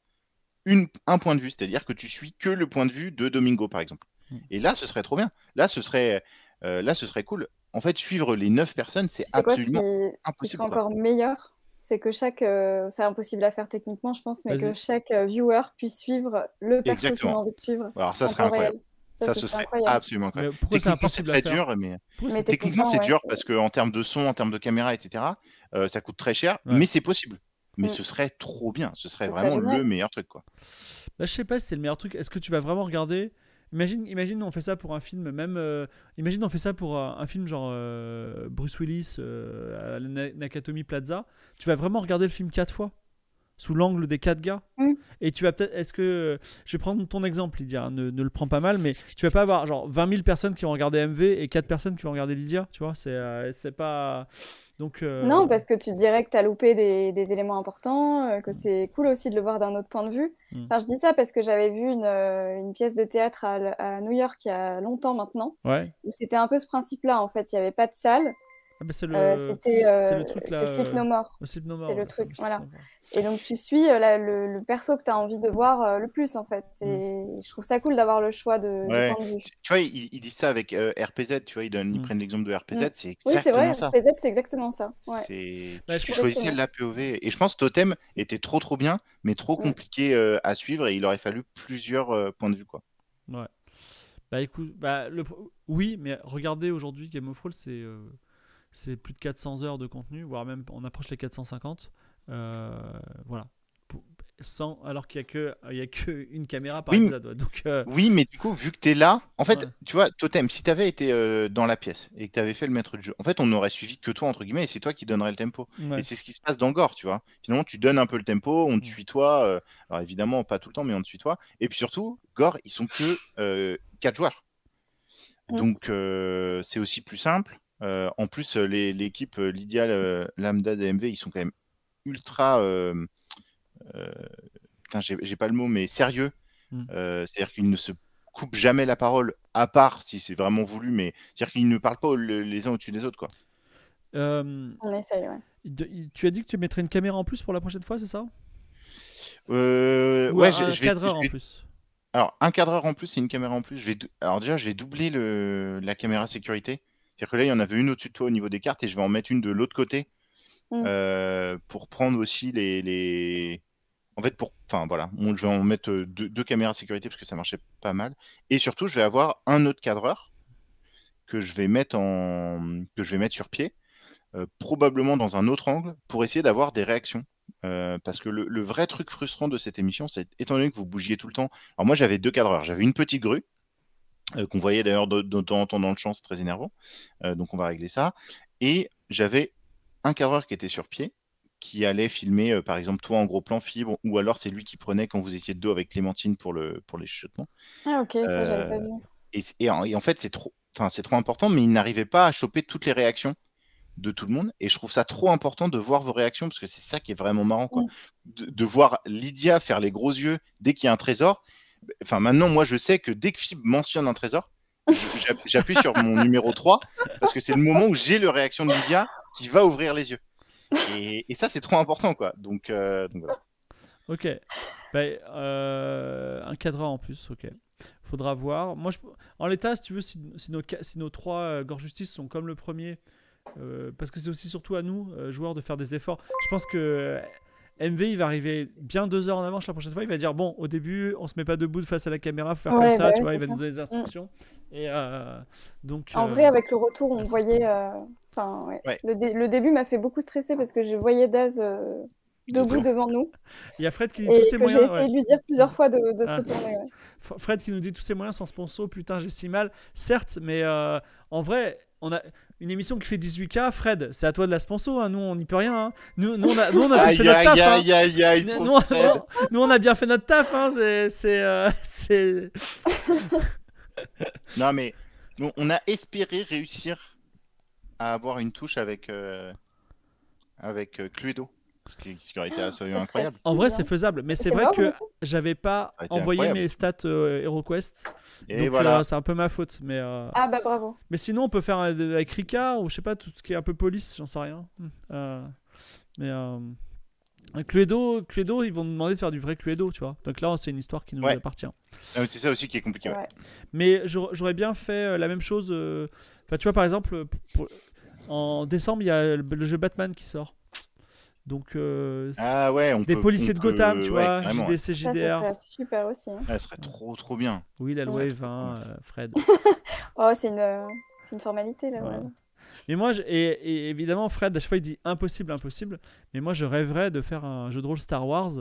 un point de vue, c'est-à-dire que tu suis que le point de vue de Domingo, par exemple. Mm. Et là, ce serait trop bien. Là, ce serait, euh, là, ce serait cool. En fait, suivre les neuf personnes, c'est absolument ce qui, impossible. encore
meilleur, c'est que chaque, euh, c'est impossible à faire techniquement, je pense, mais que chaque euh, viewer puisse suivre le personnage qu'il a envie de suivre. Alors ça serait incroyable. Ça, ce serait incroyable. absolument
incroyable. Techniquement, c'est très dur, mais, techniquement, c'est dur parce qu'en termes de son, en termes de caméra, etc., ça coûte très cher, mais c'est possible mais mm. ce serait trop bien. Ce serait vraiment le meilleur truc, quoi.
Bah, je sais pas si c'est le meilleur truc. Est-ce que tu vas vraiment regarder Imagine, imagine on fait ça pour un film, même. Euh, imagine on fait ça pour un, film genre euh, Bruce Willis, euh, Nakatomi Plaza. Tu vas vraiment regarder le film quatre fois sous l'angle des quatre gars. Mm. Et tu vas peut-être. Est-ce que. Euh, je vais prendre ton exemple, Lydia. Hein, ne, le prends pas mal, mais tu vas pas avoir genre 20 000 personnes qui vont regarder MV et 4 personnes qui vont regarder Lydia. Tu vois, c'est euh, pas. Euh, non, parce
que tu dirais que tu as loupé des, éléments importants, euh, que c'est cool aussi de le voir d'un autre point de vue. Hmm. Enfin, je dis ça parce que j'avais vu une, euh, pièce de théâtre à, New York il y a longtemps maintenant, où c'était un peu ce principe-là, en fait, il n'y avait pas de salle,
ah, bah, euh, c'était c'est le... Euh, truc là.
C'est Sleep No euh, More. Oh, c'est le truc, voilà. Et donc tu suis le, perso que tu as envie de voir le plus en fait. Et mm. je trouve ça cool d'avoir le choix de,
Tu vois, ils, il disent ça avec RPZ, tu vois, ils, mm. prennent l'exemple de RPZ, mm. c'est exactement ça. Oui, c'est vrai, RPZ,
c'est exactement ça.
Tu, choisissais la POV. Et je pense que Totem était trop trop bien, mais trop compliqué à suivre et il aurait fallu plusieurs points de vue quoi.
Ouais. Bah écoute, bah, le... oui, mais regardez aujourd'hui Game of Thrones, c'est c'est plus de 400 heures de contenu, voire même on approche les 450. Euh, voilà. Sans, alors qu'il n'y a que a caméra par oui,
euh, Oui, mais du coup, vu que tu es là, en fait, tu vois, Totem, si tu avais été euh, dans la pièce et que tu avais fait le maître du jeu, en fait, on n'aurait suivi que toi, entre guillemets, et c'est toi qui donnerais le tempo. Et c'est ce qui se passe dans Gore, tu vois. Finalement, tu donnes un peu le tempo, on te mm. suit toi. alors évidemment, pas tout le temps, mais on te suit toi. Et puis surtout, Gore, ils sont que 4 joueurs. Mm. Donc, c'est aussi plus simple. Euh, en plus, euh, l'équipe euh, Lydia, Lambda, DMV, ils sont quand même ultra. Euh, j'ai pas le mot, mais sérieux. Hmm. C'est-à-dire qu'ils ne se coupent jamais la parole, à part si c'est vraiment voulu, mais c'est-à-dire qu'ils ne parlent pas les uns au-dessus des autres, quoi.
On essaye, tu as dit que tu mettrais une caméra en plus pour la prochaine fois, c'est ça
Ouais, un, un cadreur en plus. Alors, un cadreur en plus et une caméra en plus. Je vais alors déjà, je vais doubler le, la caméra sécurité. C'est-à-dire que là, il y en avait une au-dessus de toi au niveau des cartes et je vais en mettre une de l'autre côté mm. euh, pour prendre aussi les, En fait, pour. Enfin, voilà, je vais en mettre euh, deux, caméras caméras sécurité parce que ça marchait pas mal. Et surtout, je vais avoir un autre cadreur que je vais mettre, en... que je vais mettre sur pied, euh, probablement dans un autre angle, pour essayer d'avoir des réactions. parce que le, le, vrai truc frustrant de cette émission, c'est étant donné que vous bougiez tout le temps. Alors moi, j'avais deux cadreurs. J'avais une petite grue euh, qu'on voyait d'ailleurs de, temps en temps dans le champ, c'est très énervant. Euh, donc on va régler ça. Et j'avais un cadreur qui était sur pied, qui allait filmer euh, par exemple toi en gros plan fibre, ou alors c'est lui qui prenait quand vous étiez de dos avec Clémentine pour, le, pour les chuchotements.
Ah ok, ça j'avais pas vu.
Et, en, fait c'est trop, c'est trop important, mais il n'arrivait pas à choper toutes les réactions de tout le monde. Et je trouve ça trop important de voir vos réactions, parce que c'est ça qui est vraiment marrant. Quoi. Mm. de voir Lydia faire les gros yeux dès qu'il y a un trésor, Enfin, maintenant, moi, je sais que dès que Fib mentionne un trésor, j'appuie sur mon numéro 3 parce que c'est le moment où j'ai le réaction de Lydia qui va ouvrir les yeux. Et, ça, c'est trop important, quoi. Donc, euh,
Ok. Ben, euh, un cadran en plus, ok. Faudra voir. Moi, je... en l'état, si tu veux, nos, si nos, trois euh, Justice sont comme le premier, euh, parce que c'est aussi surtout à nous, joueurs, de faire des efforts. Je pense que MV, il va arriver bien deux heures en avance la prochaine fois. Il va dire Bon, au début, on se met pas debout face à la caméra, faut faire comme ça, tu vois, il va nous donner des mm. instructions. Et euh, donc, en euh, vrai, avec
le retour, on voyait. Euh, enfin, le, début m'a fait beaucoup stresser parce que je voyais Daz debout devant nous.
Il y a Fred qui dit tous ses moyens. J'ai essayé lui
dire plusieurs fois de, se ah. retourner.
Fred qui nous dit tous ses moyens sans sponsor, putain, j'ai si mal. Certes, mais en vrai, on a une émission qui fait 18K, Fred, c'est à toi de la sponsor, hein. nous on n'y peut rien. Nous, nous, on a, bien fait notre taf. Nous, on, a bien fait notre taf,
c'est... non mais on a espéré réussir à avoir une touche avec, euh, avec euh, Cluedo. Ce qui, été ah, incroyable. En vrai, c'est hein.
faisable, mais c'est vrai que j'avais pas envoyé mes stats euh, HeroQuest. Et donc voilà. Euh, c'est un peu ma faute. Mais, euh, Ah bah bravo. Mais sinon, on peut faire avec Ricard ou je sais pas, tout ce qui est un peu police, j'en sais rien. Hum, mais. Cluedo, Cluedo, ils vont nous demander de faire du vrai Cluedo, tu vois. Donc là, c'est une histoire qui nous appartient.
Ah c'est ça aussi qui est compliqué.
Mais j'aurais bien fait la même chose. Enfin, tu vois, par exemple, en décembre, il y a le jeu Batman qui sort. Donc, euh, ah ouais, on des policiers de Gotham, tu vois, Ça, serait
super aussi. Hein. Ah, ça
serait trop, trop bien. Oui, la loi mm. euh, Fred.
oh, c'est une, euh, une, formalité, la Ouais.
Mais moi, et, évidemment, Fred, à chaque fois, il dit impossible, impossible. Mais moi, je rêverais de faire un jeu de rôle Star Wars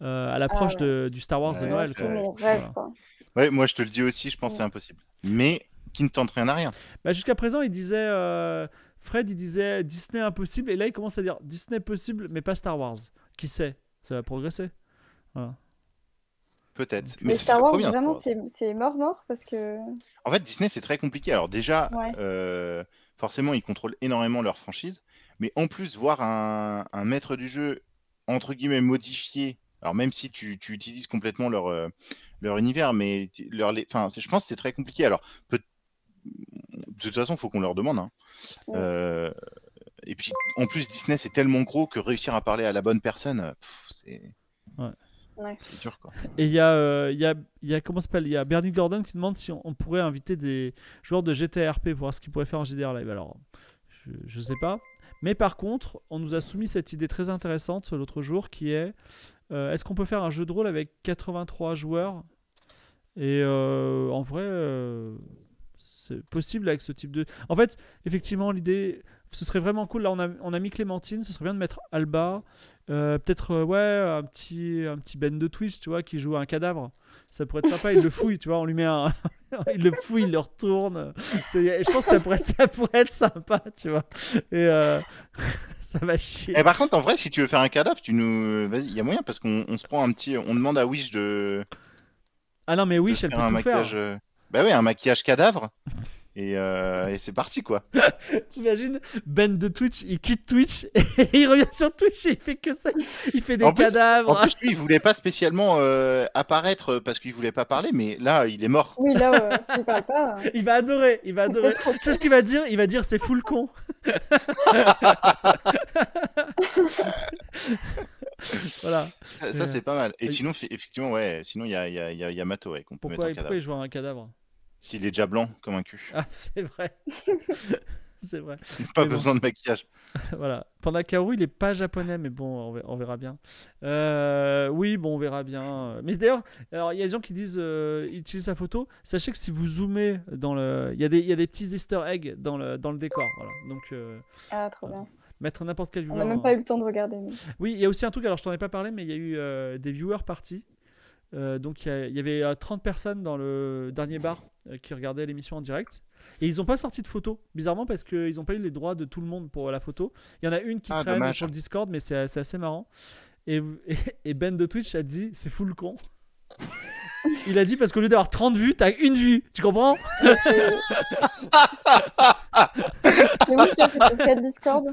à ah l'approche du Star Wars
de Noël. C'est mon Rêve, quoi.
Ouais, moi, je te le dis aussi, je pense que c'est mm. impossible. Mais qui ne tente rien à rien. Bah, Jusqu'à présent, il disait Fred, il disait Disney impossible, et là, il commence à dire
Disney possible, mais pas Star Wars. Qui sait Ça va progresser.
Peut-être. Mais, Star Wars, évidemment,
c'est mort-mort parce que.
En fait, Disney, c'est très compliqué. Alors, déjà, euh, forcément, ils contrôlent énormément leur franchise. Mais en plus, voir un, maître du jeu, entre guillemets, modifié. Alors, même si tu, utilises complètement leur, euh, leur univers, mais leur, les, je pense que c'est très compliqué. Alors, de toute façon, il faut qu'on leur demande. Hein. Euh, et puis, en plus, Disney, c'est tellement gros que réussir à parler à la bonne personne, euh, c'est. dur quoi. Et il
y, a, euh, y, comment Il y a Bernie Gordon qui demande si on, pourrait inviter des joueurs de GTRP pour voir ce qu'ils pourraient faire en GDR Live. Alors, je, sais pas. Mais par contre, on nous a soumis cette idée très intéressante l'autre jour qui est est-ce qu'on peut faire un jeu de rôle avec 83 joueurs Et en vrai, c'est possible avec ce type de. En fait, effectivement, l'idée, ce serait vraiment cool. Là, on a, on a mis Clémentine, ce serait bien de mettre Alba. Euh, peut-être, euh, ouais, un petit, un petit Ben de Twitch, tu vois, qui joue un cadavre. Ça pourrait être sympa, il le fouille, tu vois, on lui met un. il le fouille, il le retourne. Je pense que ça pourrait, être, ça pourrait être sympa, tu vois. Et euh, ça va chier. Et par contre, en
vrai, si tu veux faire un cadavre, tu nous. Vas-y, il y a moyen parce qu'on se prend un petit. On demande à Wish de. Ah non, mais Wish, elle peut tout faire. Bah oui, un maquillage cadavre. Et, euh, c'est parti quoi.
T'imagines Ben de Twitch, il quitte Twitch et il revient sur Twitch et il fait que ça. Il fait des cadavres. En plus,
lui, il voulait pas spécialement euh, apparaître euh, parce qu'il voulait pas parler, mais là, il est mort. Oui,
là, c'est pas.
Il va adorer, il va
adorer. Tu sais ce qu'il va dire Il va dire c'est full con.
voilà. Ça, c'est pas mal. Et sinon, effectivement, ouais, sinon, il y a, y, Mato Pourquoi il joue un cadavre s'il est déjà blanc comme un cul. Ah, c'est
vrai. c'est vrai. Pas besoin de maquillage.
voilà. Kaoru, il est
pas japonais, mais bon, on verra bien. Euh, oui, bon, on verra bien. Mais d'ailleurs, alors il y a des gens qui disent, euh, utilisent sa photo. Sachez que si vous zoomez dans le, il y a des, il y a des petits Easter eggs dans le, dans le décor. Voilà. Donc. Euh, ah, trop bien. Mettre n'importe quel viewer. On n'a même pas eu
le temps de regarder.
Oui, il y a aussi un truc, alors je t'en ai pas parlé, mais il y a eu euh, des viewers partis. Euh, donc il y, avait 30 euh, personnes dans le dernier bar euh, qui regardaient l'émission en direct. Et ils n'ont pas sorti de photo, bizarrement, parce qu'ils n'ont pas eu les droits de tout le monde pour la photo. Il y en a une qui ah, traîne sur le Discord, mais c'est assez marrant. Et, Ben de Twitch a dit c'est fou le con. il a dit parce qu'au lieu d'avoir 30 vues, t'as une vue, tu comprends Mais oui, c'est Discord.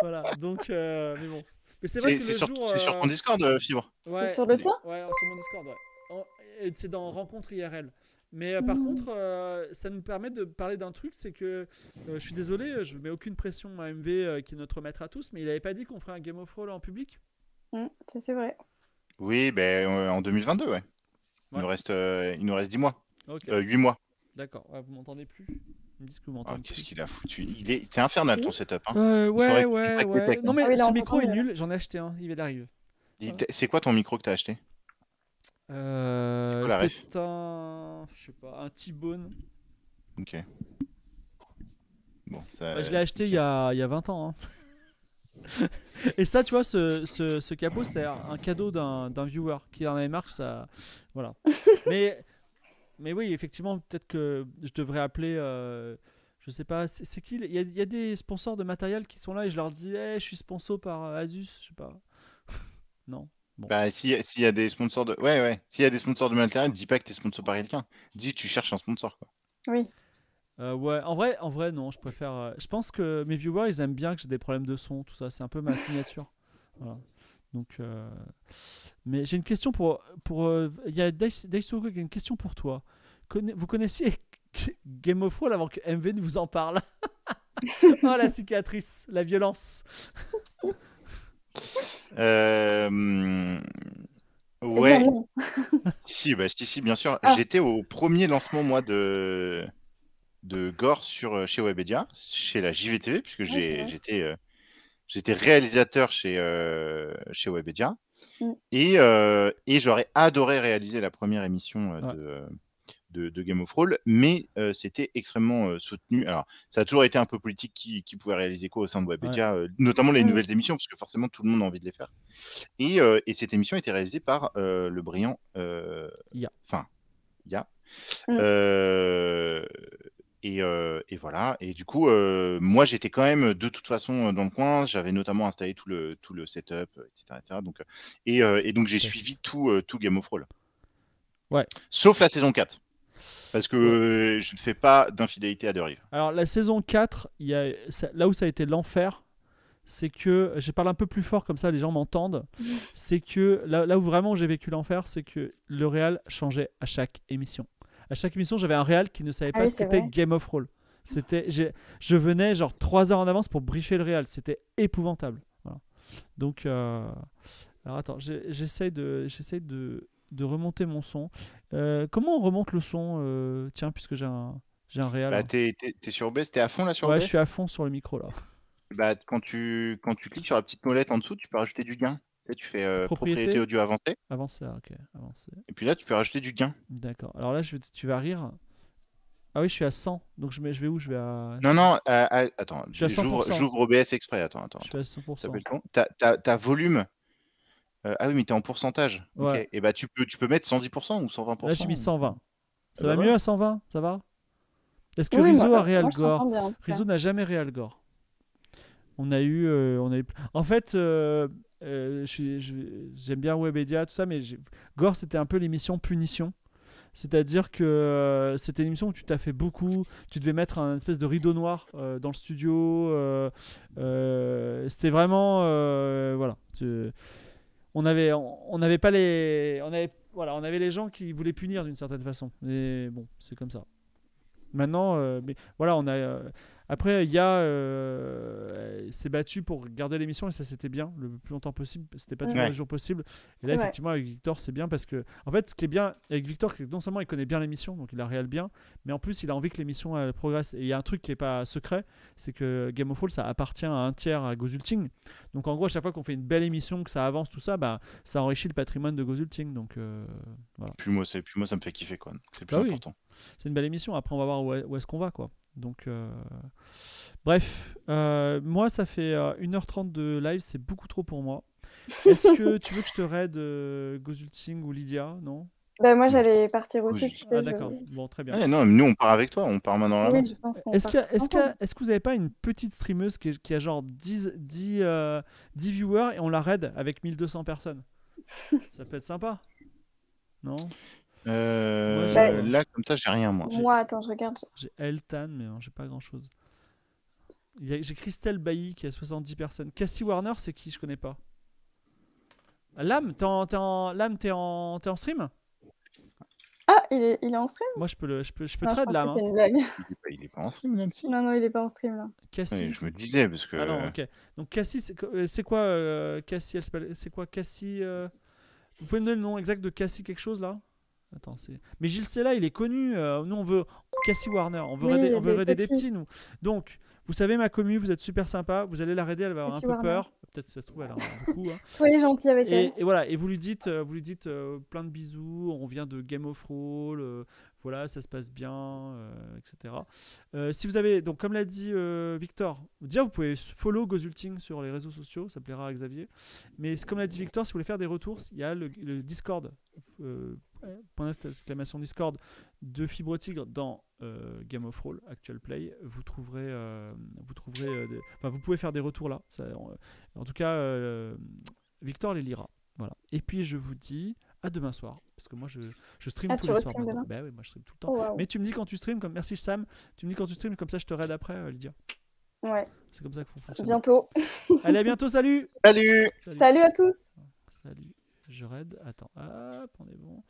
Voilà, donc, mais bon c'est vrai sur, C'est sur euh, ton Discord, euh, Fibre. c'est sur le tien Ouais, sur mon Discord, ouais. C'est dans Rencontre IRL. Mais euh, par mmh. contre, ça nous permet de parler d'un truc, c'est que je suis désolé, je mets aucune pression à MV, qui est notre maître à tous, mais il n'avait pas dit qu'on ferait un Game of Thrones en public. Mmh, c'est vrai.
Oui, ben, en 2022, ouais. Il, nous reste, il nous reste 10 mois. 8 mois.
D'accord, ouais, vous m'entendez plus
ah, qu'est-ce qu'il a foutu Il est, c'est infernal ton setup. Hein. Euh, ouais, ouais, ouais. non mais ah ce micro est nul.
J'en ai acheté un. Il vient d'arriver.
C'est quoi ton micro que t'as acheté euh,
C'est un, je sais pas, un T-Bone.
Ok. Bon, ça... Bah, je l'ai
acheté il, y a, il y a 20 ans. Hein. Et ça, tu vois, ce, ce, ce capot, c'est un cadeau d'un viewer qui en avait marre, ça. Voilà. Mais mais oui, effectivement, peut-être que je devrais appeler. Euh, je sais pas, c'est qui il y, a, des sponsors de matériel qui sont là et je leur dis eh, je suis sponsor par euh, Asus, je sais pas. non.
Bon. Bah, s'il si y a des sponsors de. Ouais, ouais. S'il y a des sponsors de matériel, dis pas que t'es sponsor par quelqu'un. Dis tu cherches un sponsor, quoi.
Oui. Euh, ouais, en vrai, en vrai, non, je préfère. Je pense que mes viewers, ils aiment bien que j'ai des problèmes de son, tout ça. C'est un peu ma signature. Donc, euh, Mais j'ai une question pour. pour euh, il y a Daisuke qui une question pour toi. vous connaissiez Game of Thrones avant que MV ne vous en parle Oh la cicatrice, la violence
euh... Ouais. si, bah, si, bien sûr. Ah. J'étais au premier lancement, moi, de, de Gore sur, euh, chez Webedia, chez la JVTV, puisque j'étais J'étais réalisateur chez, euh, chez Webedia. Mm. Euh, et, j'aurais adoré réaliser la première émission euh, de, de, Game of Roll, mais euh, c'était extrêmement soutenu. Alors, ça a toujours été un peu politique qui, pouvait réaliser quoi au sein de Webedia, notamment les mm. nouvelles émissions, parce que forcément tout le monde a envie de les faire. Et, cette émission a été réalisée par le brillant. Enfin, Ya. Mm. Et, voilà. Et du coup, moi, j'étais quand même de toute façon dans le coin. J'avais notamment installé tout le, tout le setup, etc. donc, et, donc, j'ai suivi tout, tout Game of Thrones. Ouais. Sauf la saison 4. Parce que je ne fais pas d'infidélité à Derive.
Alors, la saison 4, y a, là où ça a été l'enfer, c'est que. J'ai parle un peu plus fort, comme ça les gens m'entendent. Mmh. c'est que là, là où vraiment j'ai vécu l'enfer, c'est que le réel changeait à chaque émission à chaque émission, j'avais un réal qui ne savait ah pas ah ce Game of Roll. C'était, je venais genre trois heures en avance pour briefer le réal. C'était épouvantable. Donc, euh, alors attends, j'essaie de, j'essaie de, de remonter mon son. Euh, comment on remonte le son euh, Tiens, puisque j'ai un,
j'ai un réal. Bah, hein. t'es, sur B, t'es à fond là sur Ouais, je suis à
fond sur le micro là.
Bah, quand tu, quand tu cliques sur la petite molette en dessous, tu peux rajouter du gain. Et tu fais euh, propriété. audio avancée.
Avancée, ah, ok. Et
puis là, tu peux rajouter du gain.
D'accord. Alors là, je tu vas rire. Ah oui, je suis à 100. Donc je, je vais où Je vais à. Non, non, attends. J'ouvre OBS exprès. Attends, attends. Je suis à 100%.
T'as volume. Euh, ah oui, mais t'es en pourcentage. Et bah, tu peux, tu peux mettre 110% ou 120%. Là, j'ai mis 120. Ça ah va bah
mieux à 120 Ça va Est-ce que Rizzo a Real Gore Rizzo n'a jamais Real Gore. On a eu. Euh, on En fait. Euh euh, j'aime bien Webedia, tout ça, mais Gore, c'était un peu l'émission punition. C'est-à-dire que euh, c'était une émission où tu t'as fait beaucoup, tu devais mettre un espèce de rideau noir euh, dans le studio. c'était vraiment, voilà, on avait, on n'avait pas les, on avait, voilà, on avait les gens qui voulaient punir d'une certaine façon. Mais bon, c'est comme ça. Maintenant, voilà, on a après, il euh, s'est battu pour garder l'émission et ça c'était bien le plus longtemps possible. C'était pas tous les possible. Et là, effectivement, avec Victor, c'est bien parce que, en fait, ce qui est bien avec Victor, c'est que non seulement il connaît bien l'émission, donc il la réelle bien, mais en plus, il a envie que l'émission progresse. Et il y a un truc qui est pas secret, c'est que Game of Thrones, ça appartient à un tiers à Gozulting. Donc en gros, à chaque fois qu'on fait une belle émission, que ça avance, tout ça, bah, ça enrichit le patrimoine de Gozulting. Donc euh, voilà.
Puis moi, moi, ça me fait kiffer quoi. C'est bah plus important.
C'est une belle émission. Après, on va voir où est-ce qu'on va quoi. Donc, euh, bref, euh, moi, ça fait 1h30 euh, de live, c'est beaucoup trop pour moi. Est-ce que tu veux que je te raid Gozulting ou Lydia Non bah,
Moi, j'allais partir aussi. Tu sais, ah, d'accord,
bon, très bien. non, nous, on part avec toi, on part maintenant là Est-ce qu
est est que vous n'avez pas une petite streameuse qui, a genre 10, 10, 10 viewers et on la raid avec 1200 personnes Ça peut être sympa. Non
euh, là, comme ça, j'ai rien, moi.
Moi, attends, je regarde. J'ai Eltan, mais hein, j'ai pas grand-chose. J'ai Christelle Bailly qui a 70 personnes. Cassie Warner, c'est qui Je connais pas. Lame, t'es en, en... en... en stream
Ah, il est... il est, en stream
Moi, je peux, le... je peux, je peux trade, hein. une Il, est pas... en
stream, même si Non, non, il est pas en stream, là.
Cassie. je me disais, parce que. Ah
Donc, Cassie, c'est euh, quoi euh, Cassie, elle s'appelle. C'est quoi Cassie. Euh, vous pouvez me donner le nom exact de Cassie quelque chose, là Attends, mais Gilles là, il est connu. Euh, nous, on veut Cassie Warner. On veut raider, on veut des, petits, nous. Donc, vous savez, ma commu, vous êtes super sympa. Vous allez la raider, elle va avoir un peu peur. Peut-être ça se trouve, elle a Hein. Soyez gentil avec elle. Et voilà, et vous lui dites, euh, vous lui dites euh, plein de bisous. On vient de Game of Thrones. voilà, ça se passe bien, etc. si vous avez, donc comme l'a dit Victor, déjà vous pouvez follow Gozulting sur les réseaux sociaux, ça plaira à Xavier. Mais comme l'a dit Victor, si vous voulez faire des retours, il y a le, le Discord euh, pour exclamation Discord de Fibre Tigre dans euh, Game of Roll Actual Play. Vous trouverez, euh, vous trouverez, enfin vous pouvez faire des retours là. en tout cas, Victor les lira. Voilà. Et puis je vous dis à demain soir parce que moi je, je stream ah, tous les soirs. Bah oui, moi je tout le temps. Oh, Mais tu me dis quand tu stream comme merci Sam, tu me dis quand tu stream comme ça je te raid après Lydia. Ouais. C'est comme ça qu'on fonctionne Bientôt. Allez à bientôt, salut. Salut. Salut, à tous. Salut. Je raid. Attends, hop, on est bon.